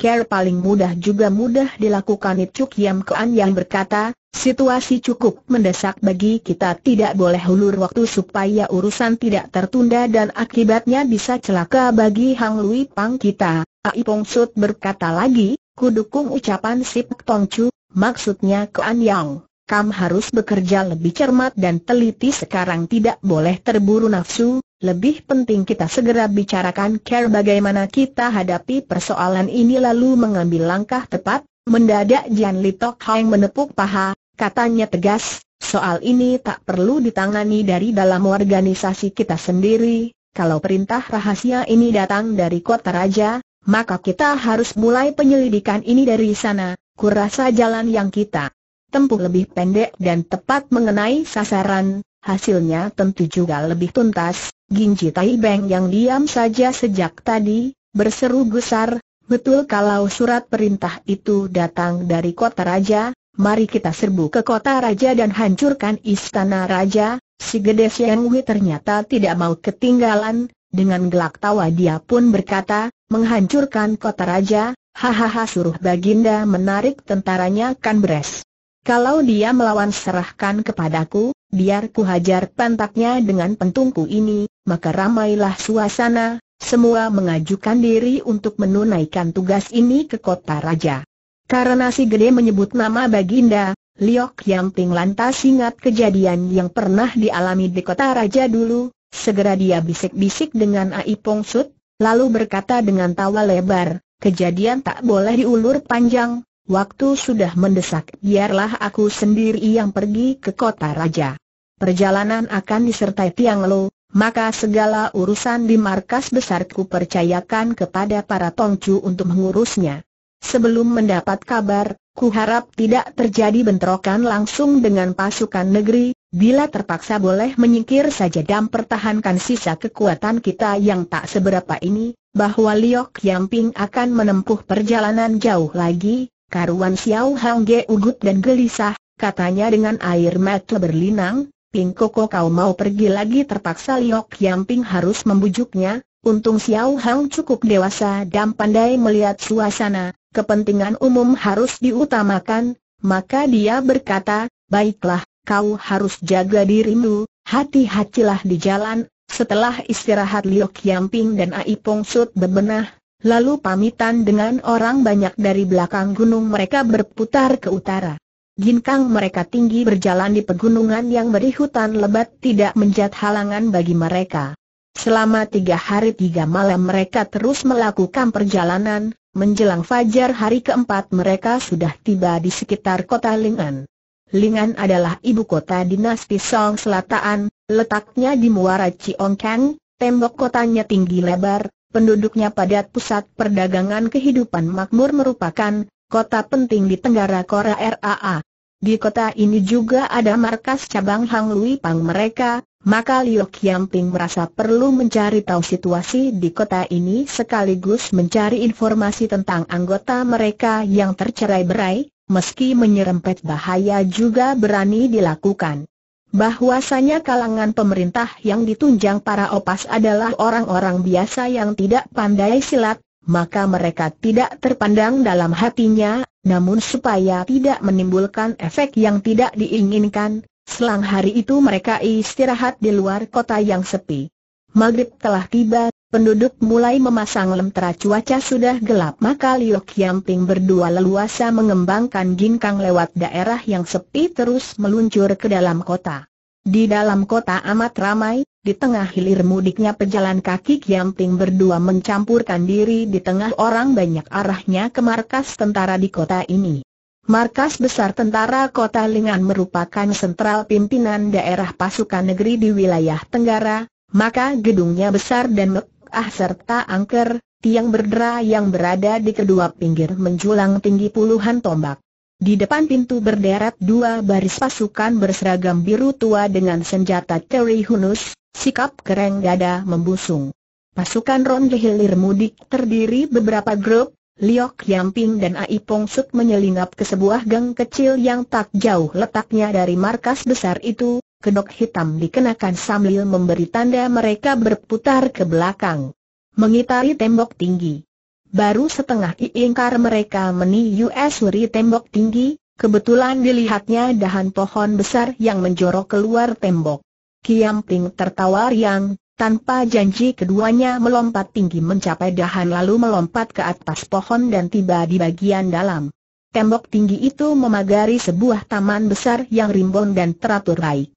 care paling mudah juga mudah dilakukan Cuk Yam Kuan yang berkata, situasi cukup mendesak bagi kita tidak boleh hulur waktu supaya urusan tidak tertunda dan akibatnya bisa celaka bagi Hang Lui Pang kita. Ai Pong berkata lagi, kudukung ucapan Sip Tong Chu, maksudnya Kuan Yang. Kam harus bekerja lebih cermat dan teliti sekarang tidak boleh terburu nafsu, lebih penting kita segera bicarakan care bagaimana kita hadapi persoalan ini lalu mengambil langkah tepat, mendadak Jian Li Tok Hai menepuk paha, katanya tegas, soal ini tak perlu ditangani dari dalam organisasi kita sendiri, kalau perintah rahasia ini datang dari kota raja, maka kita harus mulai penyelidikan ini dari sana, kurasa jalan yang kita tempuh lebih pendek dan tepat mengenai sasaran, hasilnya tentu juga lebih tuntas. Ginji Tai Beng yang diam saja sejak tadi, berseru gusar, betul kalau surat perintah itu datang dari kota raja, mari kita serbu ke kota raja dan hancurkan istana raja, si Gede Siang ternyata tidak mau ketinggalan, dengan gelak tawa dia pun berkata, menghancurkan kota raja, Hahaha suruh Baginda menarik tentaranya kan beres. Kalau dia melawan serahkan kepadaku, biar ku hajar pantatnya dengan pentungku ini, maka ramailah suasana, semua mengajukan diri untuk menunaikan tugas ini ke kota raja. Karena si gede menyebut nama Baginda, Liok Ting lantas ingat kejadian yang pernah dialami di kota raja dulu, segera dia bisik-bisik dengan Ai Pong Sut, lalu berkata dengan tawa lebar, kejadian tak boleh diulur panjang, Waktu sudah mendesak, biarlah aku sendiri yang pergi ke kota raja. Perjalanan akan disertai Tiang Lo, maka segala urusan di markas besarku percayakan kepada para tongcu untuk mengurusnya. Sebelum mendapat kabar, ku harap tidak terjadi bentrokan langsung dengan pasukan negeri, bila terpaksa boleh menyingkir saja dan pertahankan sisa kekuatan kita yang tak seberapa ini, bahwa Liok Yamping akan menempuh perjalanan jauh lagi, Karuan Xiao Hang Ge ugut dan gelisah, katanya dengan air mata berlinang, Ping Koko kau mau pergi lagi terpaksa Liok Yang Ping harus membujuknya, untung Xiao Hang cukup dewasa dan pandai melihat suasana, kepentingan umum harus diutamakan, maka dia berkata, baiklah, kau harus jaga dirimu, hati-hatilah di jalan, setelah istirahat Liok Yang Ping dan Ai Pong Sut bebenah, lalu pamitan dengan orang banyak dari belakang gunung mereka berputar ke utara. Ginkang mereka tinggi berjalan di pegunungan yang beri hutan lebat tidak menjadi halangan bagi mereka. Selama tiga hari tiga malam mereka terus melakukan perjalanan, menjelang fajar hari keempat mereka sudah tiba di sekitar kota Lingan. Lingan adalah ibu kota dinasti Song Selatan, letaknya di muara Chiongkang, tembok kotanya tinggi lebar, penduduknya padat pusat perdagangan kehidupan makmur merupakan kota penting di Tenggara Korea RAA. Di kota ini juga ada markas cabang Hang Lui Pang mereka, maka Liu Qiangping merasa perlu mencari tahu situasi di kota ini sekaligus mencari informasi tentang anggota mereka yang tercerai-berai, meski menyerempet bahaya juga berani dilakukan bahwasanya kalangan pemerintah yang ditunjang para opas adalah orang-orang biasa yang tidak pandai silat, maka mereka tidak terpandang dalam hatinya, namun supaya tidak menimbulkan efek yang tidak diinginkan, selang hari itu mereka istirahat di luar kota yang sepi. Maghrib telah tiba, Penduduk mulai memasang teracu cuaca sudah gelap maka Liok Yamping berdua leluasa mengembangkan ginkang lewat daerah yang sepi terus meluncur ke dalam kota. Di dalam kota amat ramai, di tengah hilir mudiknya pejalan kaki Yamping berdua mencampurkan diri di tengah orang banyak arahnya ke markas tentara di kota ini. Markas besar tentara kota Lingan merupakan sentral pimpinan daerah pasukan negeri di wilayah Tenggara, maka gedungnya besar dan ah serta angker, tiang berdera yang berada di kedua pinggir menjulang tinggi puluhan tombak. Di depan pintu berderet dua baris pasukan berseragam biru tua dengan senjata teri Hunus, sikap kereng dada membusung. Pasukan ronde hilir mudik terdiri beberapa grup, Liok Yamping dan Ai Pong Suk menyelinap ke sebuah gang kecil yang tak jauh letaknya dari markas besar itu, kedok hitam dikenakan sambil memberi tanda mereka berputar ke belakang. Mengitari tembok tinggi. Baru setengah diingkar mereka meniusuri tembok tinggi, kebetulan dilihatnya dahan pohon besar yang menjorok keluar tembok. Kiam Ping tertawa riang, tanpa janji keduanya melompat tinggi mencapai dahan lalu melompat ke atas pohon dan tiba di bagian dalam. Tembok tinggi itu memagari sebuah taman besar yang rimbun dan teratur baik.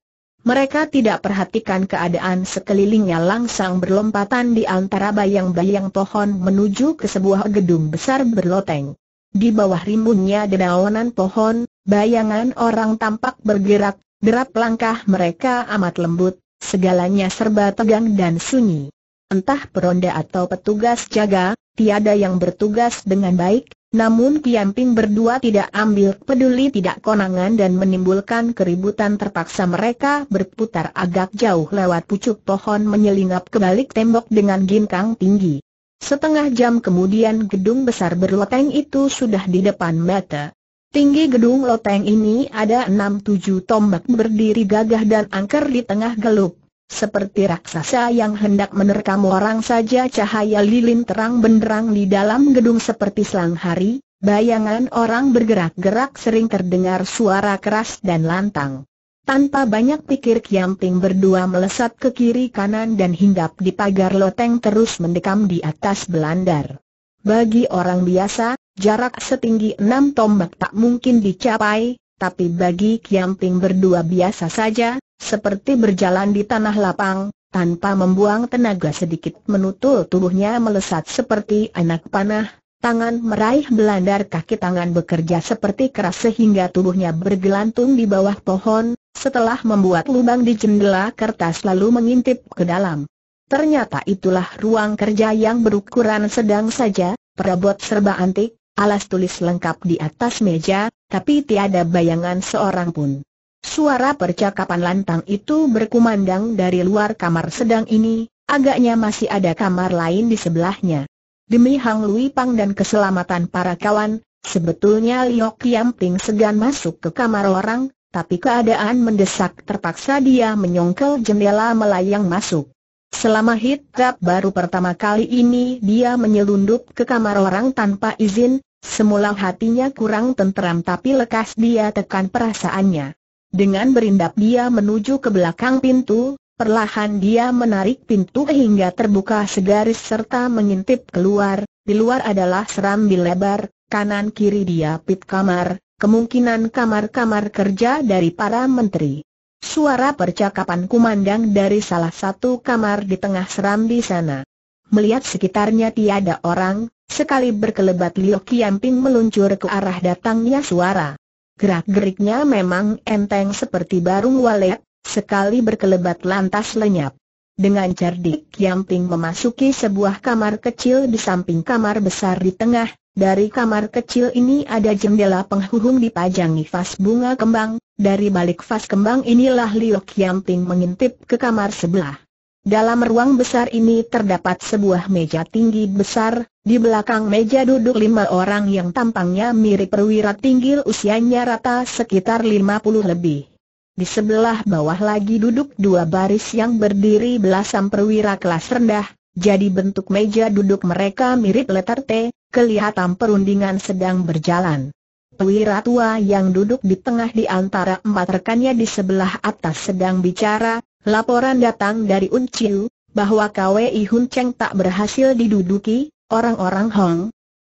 Mereka tidak perhatikan keadaan sekelilingnya langsung berlompatan di antara bayang-bayang pohon menuju ke sebuah gedung besar berloteng. Di bawah rimbunnya dedaunan pohon, bayangan orang tampak bergerak, derap langkah mereka amat lembut, segalanya serba tegang dan sunyi. Entah peronda atau petugas jaga, tiada yang bertugas dengan baik, namun Piamping berdua tidak ambil peduli tidak konangan dan menimbulkan keributan terpaksa mereka berputar agak jauh lewat pucuk pohon menyelinap ke balik tembok dengan ginkang tinggi. Setengah jam kemudian gedung besar berloteng itu sudah di depan mata. Tinggi gedung loteng ini ada enam tujuh tombak berdiri gagah dan angker di tengah geluk. Seperti raksasa yang hendak menerkam orang saja cahaya lilin terang benderang di dalam gedung seperti selang hari, bayangan orang bergerak-gerak sering terdengar suara keras dan lantang. Tanpa banyak pikir Kiamping berdua melesat ke kiri kanan dan hinggap di pagar loteng terus mendekam di atas belandar. Bagi orang biasa, jarak setinggi enam tombak tak mungkin dicapai, tapi bagi Kiamping berdua biasa saja, seperti berjalan di tanah lapang, tanpa membuang tenaga sedikit menutul tubuhnya melesat seperti anak panah, tangan meraih belandar kaki tangan bekerja seperti keras sehingga tubuhnya bergelantung di bawah pohon, setelah membuat lubang di jendela kertas lalu mengintip ke dalam. Ternyata itulah ruang kerja yang berukuran sedang saja, perabot serba antik, alas tulis lengkap di atas meja, tapi tiada bayangan seorang pun. Suara percakapan lantang itu berkumandang dari luar kamar sedang ini, agaknya masih ada kamar lain di sebelahnya. Demi Hang Lui Pang dan keselamatan para kawan, sebetulnya Liok Kiam Ting segan masuk ke kamar orang, tapi keadaan mendesak terpaksa dia menyongkel jendela melayang masuk. Selama hitap baru pertama kali ini dia menyelundup ke kamar orang tanpa izin, semula hatinya kurang tenteram tapi lekas dia tekan perasaannya. Dengan berindap dia menuju ke belakang pintu, perlahan dia menarik pintu hingga terbuka segaris serta mengintip keluar, di luar adalah serambi lebar, kanan kiri dia pit kamar, kemungkinan kamar-kamar kerja dari para menteri. Suara percakapan kumandang dari salah satu kamar di tengah serambi sana. Melihat sekitarnya tiada orang, sekali berkelebat Liu Qianping meluncur ke arah datangnya suara. Gerak-geriknya memang enteng seperti barung walet, sekali berkelebat lantas lenyap. Dengan cerdik Yamping memasuki sebuah kamar kecil di samping kamar besar di tengah, dari kamar kecil ini ada jendela penghubung dipajangi vas bunga kembang, dari balik vas kembang inilah Liu Yamping mengintip ke kamar sebelah. Dalam ruang besar ini terdapat sebuah meja tinggi besar, di belakang meja duduk lima orang yang tampangnya mirip perwira tinggi usianya rata sekitar 50 lebih. Di sebelah bawah lagi duduk dua baris yang berdiri belasan perwira kelas rendah, jadi bentuk meja duduk mereka mirip letter T, kelihatan perundingan sedang berjalan. Perwira tua yang duduk di tengah di antara empat rekannya di sebelah atas sedang bicara, Laporan datang dari Unciu, bahwa KWI Hun Cheng tak berhasil diduduki, orang-orang Hong.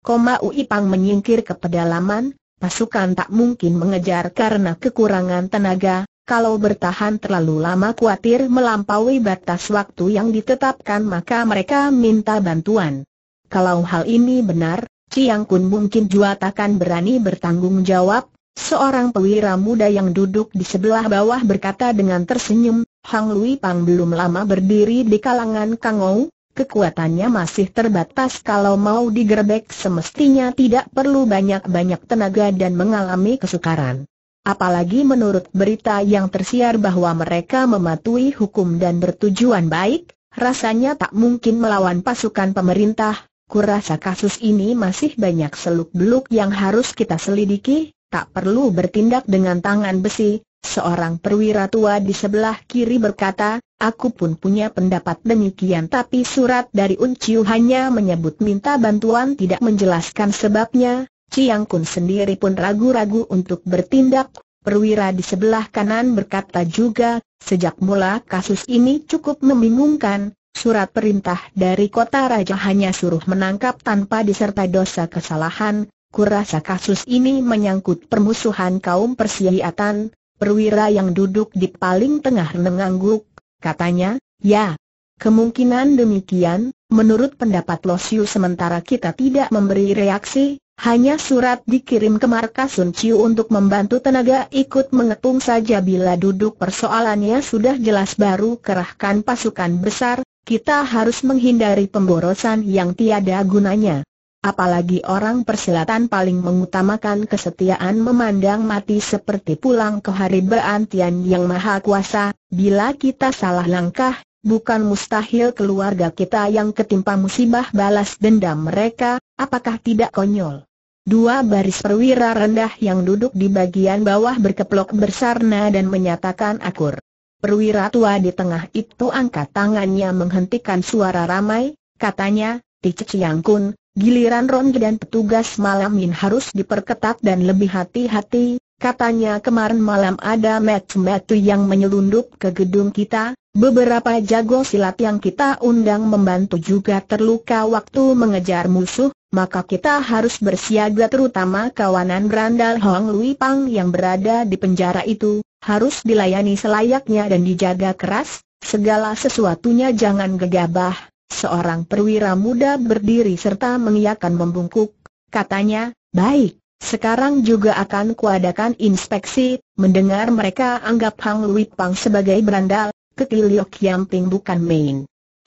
Koma Ui Pang menyingkir ke pedalaman, pasukan tak mungkin mengejar karena kekurangan tenaga, kalau bertahan terlalu lama khawatir melampaui batas waktu yang ditetapkan maka mereka minta bantuan. Kalau hal ini benar, Ciang Kun mungkin juga takkan berani bertanggung jawab, Seorang pewira muda yang duduk di sebelah bawah berkata dengan tersenyum, Hang Lui Pang belum lama berdiri di kalangan Kangou, kekuatannya masih terbatas kalau mau digerbek, semestinya tidak perlu banyak-banyak tenaga dan mengalami kesukaran. Apalagi menurut berita yang tersiar bahwa mereka mematuhi hukum dan bertujuan baik, rasanya tak mungkin melawan pasukan pemerintah, Kurasa kasus ini masih banyak seluk-beluk yang harus kita selidiki, tak perlu bertindak dengan tangan besi, Seorang perwira tua di sebelah kiri berkata, aku pun punya pendapat demikian tapi surat dari Unciu hanya menyebut minta bantuan tidak menjelaskan sebabnya, Chiang Kun sendiri pun ragu-ragu untuk bertindak. Perwira di sebelah kanan berkata juga, sejak mula kasus ini cukup membingungkan, surat perintah dari kota raja hanya suruh menangkap tanpa disertai dosa kesalahan, kurasa kasus ini menyangkut permusuhan kaum persihiatan, Perwira yang duduk di paling tengah mengangguk, katanya, ya. Kemungkinan demikian, menurut pendapat Losiu sementara kita tidak memberi reaksi, hanya surat dikirim ke markas Sun Chiu untuk membantu tenaga ikut mengepung saja bila duduk persoalannya sudah jelas baru kerahkan pasukan besar, kita harus menghindari pemborosan yang tiada gunanya apalagi orang persilatan paling mengutamakan kesetiaan memandang mati seperti pulang ke hari berantian yang maha kuasa, bila kita salah langkah, bukan mustahil keluarga kita yang ketimpa musibah balas dendam mereka, apakah tidak konyol? Dua baris perwira rendah yang duduk di bagian bawah berkeplok bersarna dan menyatakan akur. Perwira tua di tengah itu angkat tangannya menghentikan suara ramai, katanya, Ti Ciang Kun, Giliran Ronggi dan petugas malamin harus diperketat dan lebih hati-hati, katanya kemarin malam ada metu-metu yang menyelundup ke gedung kita, beberapa jago silat yang kita undang membantu juga terluka waktu mengejar musuh, maka kita harus bersiaga terutama kawanan berandal Hong Lui Pang yang berada di penjara itu, harus dilayani selayaknya dan dijaga keras, segala sesuatunya jangan gegabah, Seorang perwira muda berdiri serta mengiyakan membungkuk, katanya, baik, sekarang juga akan kuadakan inspeksi, mendengar mereka anggap Hang Lui Pang sebagai berandal, kekiliok ping bukan main.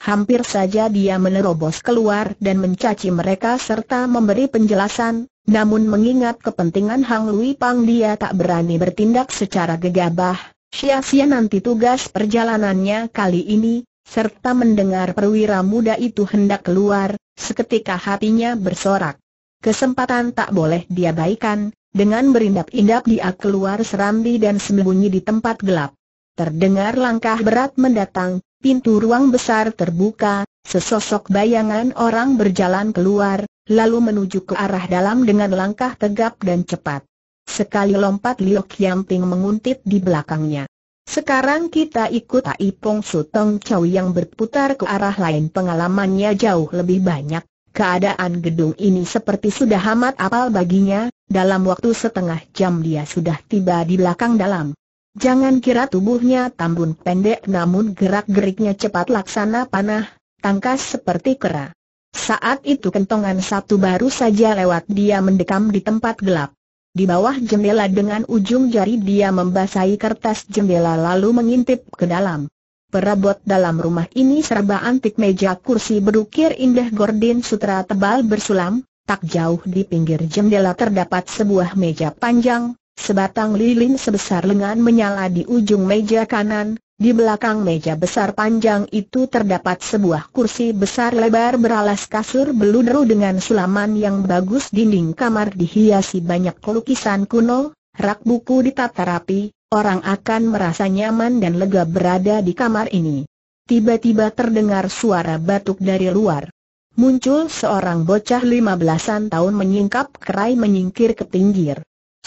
Hampir saja dia menerobos keluar dan mencaci mereka serta memberi penjelasan, namun mengingat kepentingan Hang Lui Pang dia tak berani bertindak secara gegabah, sia-sia nanti tugas perjalanannya kali ini, serta mendengar perwira muda itu hendak keluar, seketika hatinya bersorak. Kesempatan tak boleh diabaikan, dengan berindap-indap dia keluar serambi dan sembunyi di tempat gelap. Terdengar langkah berat mendatang, pintu ruang besar terbuka, sesosok bayangan orang berjalan keluar, lalu menuju ke arah dalam dengan langkah tegap dan cepat. Sekali lompat Liu Yamping menguntit di belakangnya. Sekarang kita ikut Tai Sutong Chow yang berputar ke arah lain pengalamannya jauh lebih banyak. Keadaan gedung ini seperti sudah amat apal baginya, dalam waktu setengah jam dia sudah tiba di belakang dalam. Jangan kira tubuhnya tambun pendek namun gerak-geriknya cepat laksana panah, tangkas seperti kera. Saat itu kentongan satu baru saja lewat dia mendekam di tempat gelap. Di bawah jendela dengan ujung jari dia membasahi kertas jendela lalu mengintip ke dalam. Perabot dalam rumah ini serba antik meja kursi berukir indah gorden sutra tebal bersulam, tak jauh di pinggir jendela terdapat sebuah meja panjang, sebatang lilin sebesar lengan menyala di ujung meja kanan, di belakang meja besar panjang itu terdapat sebuah kursi besar lebar beralas kasur beludru dengan sulaman yang bagus dinding kamar dihiasi banyak lukisan kuno, rak buku ditata rapi, orang akan merasa nyaman dan lega berada di kamar ini. Tiba-tiba terdengar suara batuk dari luar. Muncul seorang bocah lima belasan tahun menyingkap kerai menyingkir ke pinggir.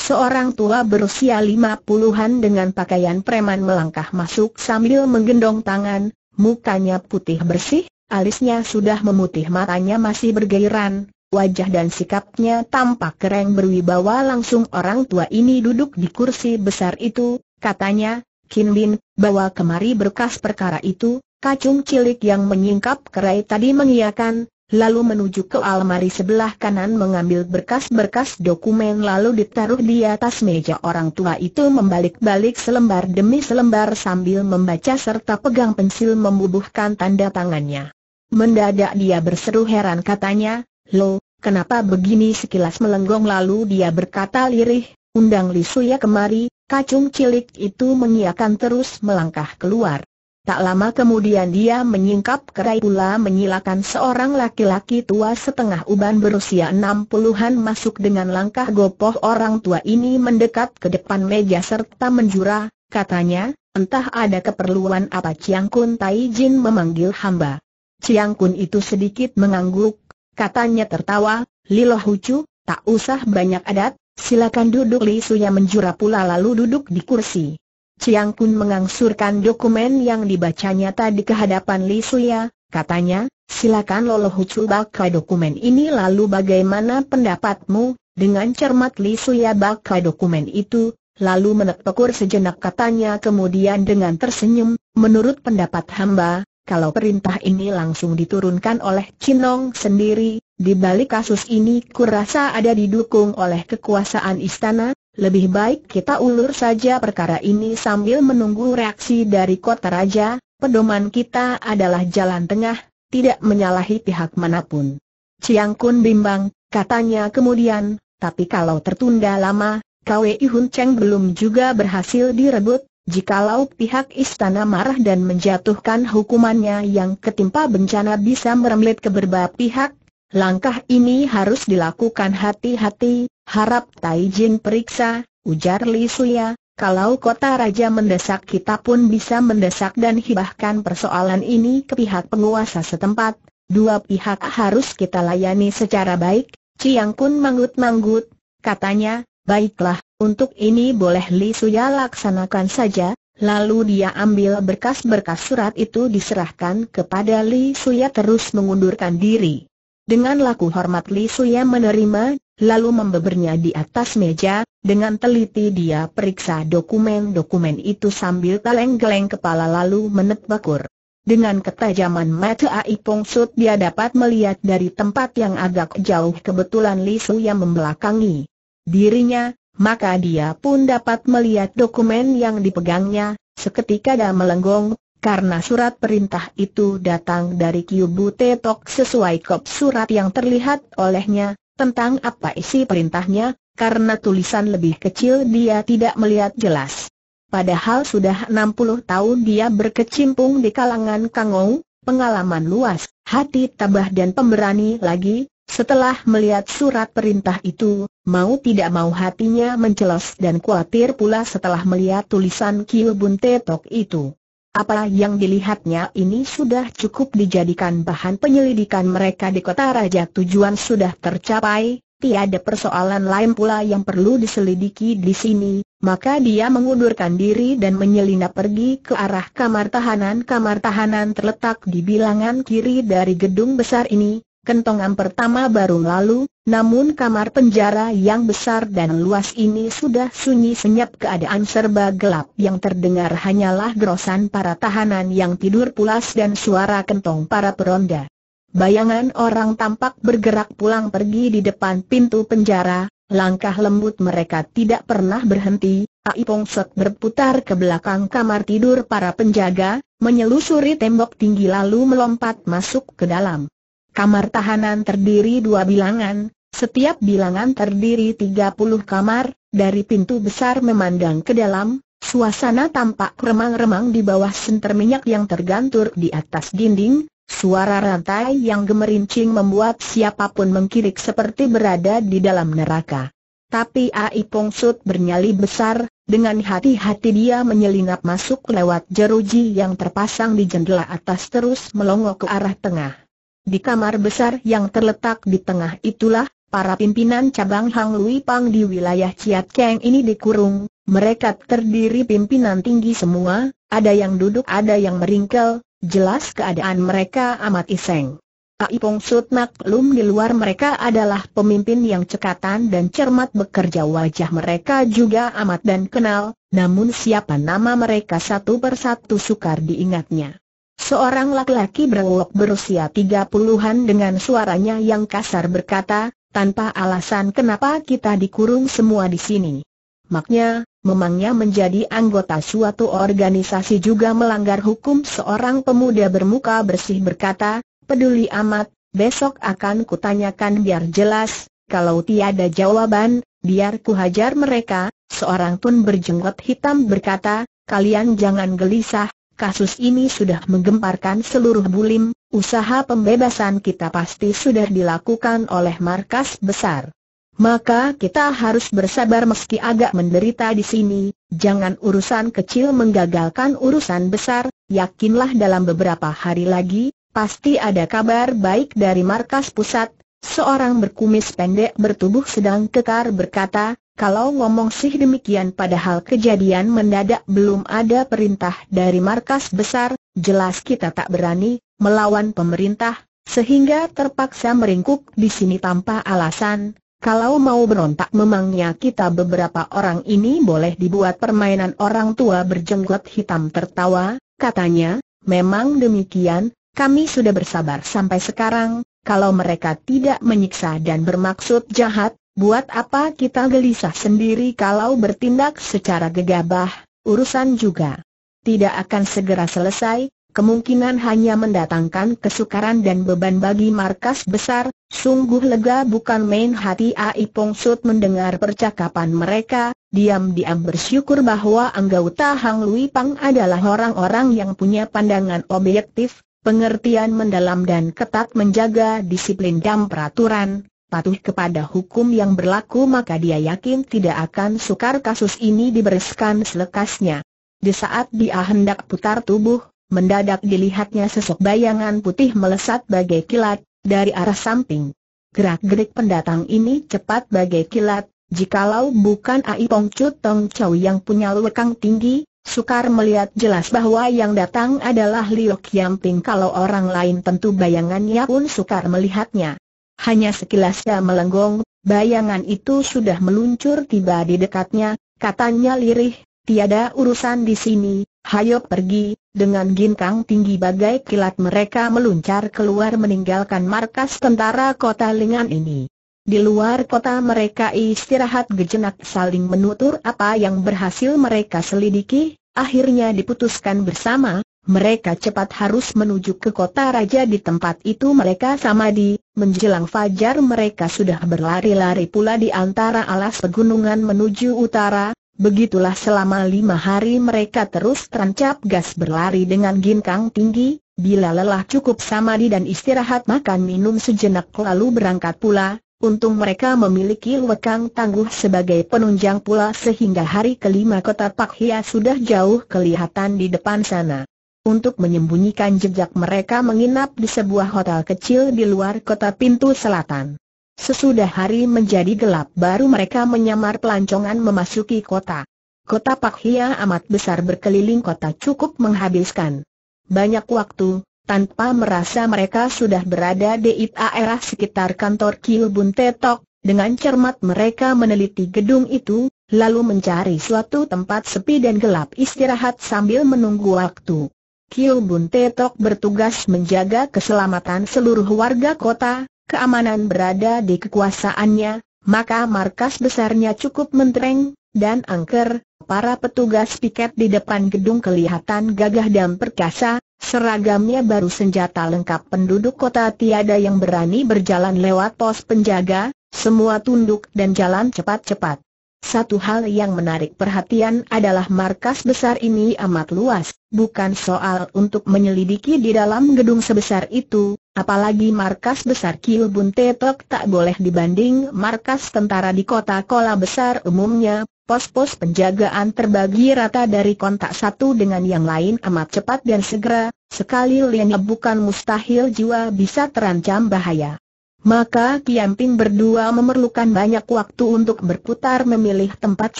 Seorang tua berusia lima puluhan dengan pakaian preman melangkah masuk sambil menggendong tangan, mukanya putih bersih, alisnya sudah memutih matanya masih bergairan, wajah dan sikapnya tampak keren berwibawa langsung orang tua ini duduk di kursi besar itu, katanya, Kin Bin, bawa kemari berkas perkara itu, kacung cilik yang menyingkap kerai tadi mengiakan, lalu menuju ke almari sebelah kanan mengambil berkas-berkas dokumen lalu ditaruh di atas meja orang tua itu membalik-balik selembar demi selembar sambil membaca serta pegang pensil membubuhkan tanda tangannya. Mendadak dia berseru heran katanya, Lo, kenapa begini sekilas melenggong lalu dia berkata lirih, undang Lisuya kemari, kacung cilik itu mengiakan terus melangkah keluar. Tak lama kemudian dia menyingkap kerai pula menyilakan seorang laki-laki tua setengah uban berusia 60-an masuk dengan langkah gopoh orang tua ini mendekat ke depan meja serta menjura, katanya, entah ada keperluan apa Chiang Kun Tai Jin memanggil hamba. Chiang Kun itu sedikit mengangguk, katanya tertawa, Lilo Hucu, tak usah banyak adat, silakan duduk Li Suya menjura pula lalu duduk di kursi. Chiang Kun mengangsurkan dokumen yang dibacanya tadi ke hadapan Li Suya, katanya, silakan Lolo Hucu bakai dokumen ini lalu bagaimana pendapatmu? Dengan cermat Li Suya dokumen itu, lalu menepukur sejenak katanya kemudian dengan tersenyum, menurut pendapat hamba, kalau perintah ini langsung diturunkan oleh Chinong sendiri, di balik kasus ini kurasa ada didukung oleh kekuasaan istana, lebih baik kita ulur saja perkara ini sambil menunggu reaksi dari kota raja, pedoman kita adalah jalan tengah, tidak menyalahi pihak manapun. Ciang Kun bimbang, katanya kemudian, tapi kalau tertunda lama, KWI Hun Cheng belum juga berhasil direbut, Jikalau pihak istana marah dan menjatuhkan hukumannya yang ketimpa bencana bisa merembet ke berbagai pihak, Langkah ini harus dilakukan hati-hati, harap Taijin periksa, ujar Li Suya, kalau kota raja mendesak kita pun bisa mendesak dan hibahkan persoalan ini ke pihak penguasa setempat, dua pihak harus kita layani secara baik, Ciang Kun manggut-manggut, katanya, baiklah, untuk ini boleh Li Suya laksanakan saja, Lalu dia ambil berkas-berkas surat itu diserahkan kepada Li Suya terus mengundurkan diri. Dengan laku hormat Li Suya menerima, lalu membebernya di atas meja, dengan teliti dia periksa dokumen-dokumen itu sambil geleng-geleng kepala lalu menebakur. Dengan ketajaman mata Ai sud, dia dapat melihat dari tempat yang agak jauh kebetulan Li Suya membelakangi dirinya, maka dia pun dapat melihat dokumen yang dipegangnya, seketika dia melenggong, karena surat perintah itu datang dari Kyubu Tetok sesuai kop surat yang terlihat olehnya, tentang apa isi perintahnya, karena tulisan lebih kecil dia tidak melihat jelas. Padahal sudah 60 tahun dia berkecimpung di kalangan Kangou, pengalaman luas, hati tabah dan pemberani lagi, setelah melihat surat perintah itu, mau tidak mau hatinya mencelos dan khawatir pula setelah melihat tulisan Kiel Tetok itu. Apa yang dilihatnya ini sudah cukup dijadikan bahan penyelidikan mereka di kota raja tujuan sudah tercapai, tiada persoalan lain pula yang perlu diselidiki di sini, maka dia mengundurkan diri dan menyelinap pergi ke arah kamar tahanan. Kamar tahanan terletak di bilangan kiri dari gedung besar ini, kentongan pertama baru lalu, namun kamar penjara yang besar dan luas ini sudah sunyi senyap keadaan serba gelap yang terdengar hanyalah gerosan para tahanan yang tidur pulas dan suara kentong para peronda. Bayangan orang tampak bergerak pulang pergi di depan pintu penjara, langkah lembut mereka tidak pernah berhenti, Aipong Set berputar ke belakang kamar tidur para penjaga, menyelusuri tembok tinggi lalu melompat masuk ke dalam. Kamar tahanan terdiri dua bilangan, setiap bilangan terdiri 30 kamar, dari pintu besar memandang ke dalam, suasana tampak remang-remang di bawah senter minyak yang tergantur di atas dinding, suara rantai yang gemerincing membuat siapapun mengkirik seperti berada di dalam neraka. Tapi Ai Pongsut bernyali besar, dengan hati-hati dia menyelinap masuk lewat jeruji yang terpasang di jendela atas terus melongo ke arah tengah. Di kamar besar yang terletak di tengah itulah, para pimpinan cabang Hang Lui Pang di wilayah Chiat Keng ini dikurung, mereka terdiri pimpinan tinggi semua, ada yang duduk ada yang meringkel, jelas keadaan mereka amat iseng. Aipong Sut maklum di luar mereka adalah pemimpin yang cekatan dan cermat bekerja wajah mereka juga amat dan kenal, namun siapa nama mereka satu persatu sukar diingatnya. Seorang laki-laki berwok berusia tiga puluhan dengan suaranya yang kasar berkata, tanpa alasan kenapa kita dikurung semua di sini. Maknya, memangnya menjadi anggota suatu organisasi juga melanggar hukum seorang pemuda bermuka bersih berkata, peduli amat, besok akan kutanyakan biar jelas, kalau tiada jawaban, biar kuhajar mereka, seorang pun berjenggot hitam berkata, kalian jangan gelisah, kasus ini sudah menggemparkan seluruh bulim, usaha pembebasan kita pasti sudah dilakukan oleh markas besar. Maka kita harus bersabar meski agak menderita di sini, jangan urusan kecil menggagalkan urusan besar, yakinlah dalam beberapa hari lagi, pasti ada kabar baik dari markas pusat, seorang berkumis pendek bertubuh sedang kekar berkata, kalau ngomong sih demikian padahal kejadian mendadak belum ada perintah dari markas besar, jelas kita tak berani melawan pemerintah, sehingga terpaksa meringkuk di sini tanpa alasan. Kalau mau berontak memangnya kita beberapa orang ini boleh dibuat permainan orang tua berjenggot hitam tertawa, katanya, memang demikian, kami sudah bersabar sampai sekarang, kalau mereka tidak menyiksa dan bermaksud jahat, Buat apa kita gelisah sendiri kalau bertindak secara gegabah, urusan juga tidak akan segera selesai, kemungkinan hanya mendatangkan kesukaran dan beban bagi markas besar, sungguh lega bukan main hati Ai Pongsut mendengar percakapan mereka, diam-diam bersyukur bahwa anggota Hang Lui Pang adalah orang-orang yang punya pandangan objektif, pengertian mendalam dan ketat menjaga disiplin dan peraturan, patuh kepada hukum yang berlaku maka dia yakin tidak akan sukar kasus ini dibereskan selekasnya. Di saat dia hendak putar tubuh, mendadak dilihatnya sosok bayangan putih melesat bagai kilat, dari arah samping. Gerak-gerik pendatang ini cepat bagai kilat, jikalau bukan Ai Pong Chu Tong Chow yang punya lekang tinggi, Sukar melihat jelas bahwa yang datang adalah Liu Kiamping kalau orang lain tentu bayangannya pun sukar melihatnya. Hanya sekilasnya melenggong, bayangan itu sudah meluncur tiba di dekatnya, katanya lirih, tiada urusan di sini, hayo pergi, dengan ginkang tinggi bagai kilat mereka meluncar keluar meninggalkan markas tentara kota Lingan ini. Di luar kota mereka istirahat gejenak saling menutur apa yang berhasil mereka selidiki, akhirnya diputuskan bersama, mereka cepat harus menuju ke kota raja di tempat itu mereka samadi, menjelang fajar mereka sudah berlari-lari pula di antara alas pegunungan menuju utara, begitulah selama lima hari mereka terus terancap gas berlari dengan ginkang tinggi, bila lelah cukup samadi dan istirahat makan minum sejenak lalu berangkat pula, untung mereka memiliki lekang tangguh sebagai penunjang pula sehingga hari kelima kota Hia sudah jauh kelihatan di depan sana. Untuk menyembunyikan jejak mereka menginap di sebuah hotel kecil di luar kota pintu selatan. Sesudah hari menjadi gelap baru mereka menyamar pelancongan memasuki kota. Kota Pakhia amat besar berkeliling kota cukup menghabiskan banyak waktu, tanpa merasa mereka sudah berada di daerah sekitar kantor Kilbun Tetok, dengan cermat mereka meneliti gedung itu, lalu mencari suatu tempat sepi dan gelap istirahat sambil menunggu waktu. Kiu Bun Tetok bertugas menjaga keselamatan seluruh warga kota, keamanan berada di kekuasaannya, maka markas besarnya cukup mentereng, dan angker, para petugas piket di depan gedung kelihatan gagah dan perkasa, seragamnya baru senjata lengkap penduduk kota tiada yang berani berjalan lewat pos penjaga, semua tunduk dan jalan cepat-cepat. Satu hal yang menarik perhatian adalah markas besar ini amat luas, bukan soal untuk menyelidiki di dalam gedung sebesar itu, apalagi markas besar Kilbun Tetok tak boleh dibanding markas tentara di kota Kola besar umumnya, pos-pos penjagaan terbagi rata dari kontak satu dengan yang lain amat cepat dan segera, sekali liannya bukan mustahil jiwa bisa terancam bahaya. Maka Kiamping berdua memerlukan banyak waktu untuk berputar memilih tempat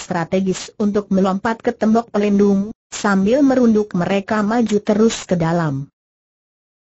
strategis untuk melompat ke tembok pelindung, sambil merunduk mereka maju terus ke dalam.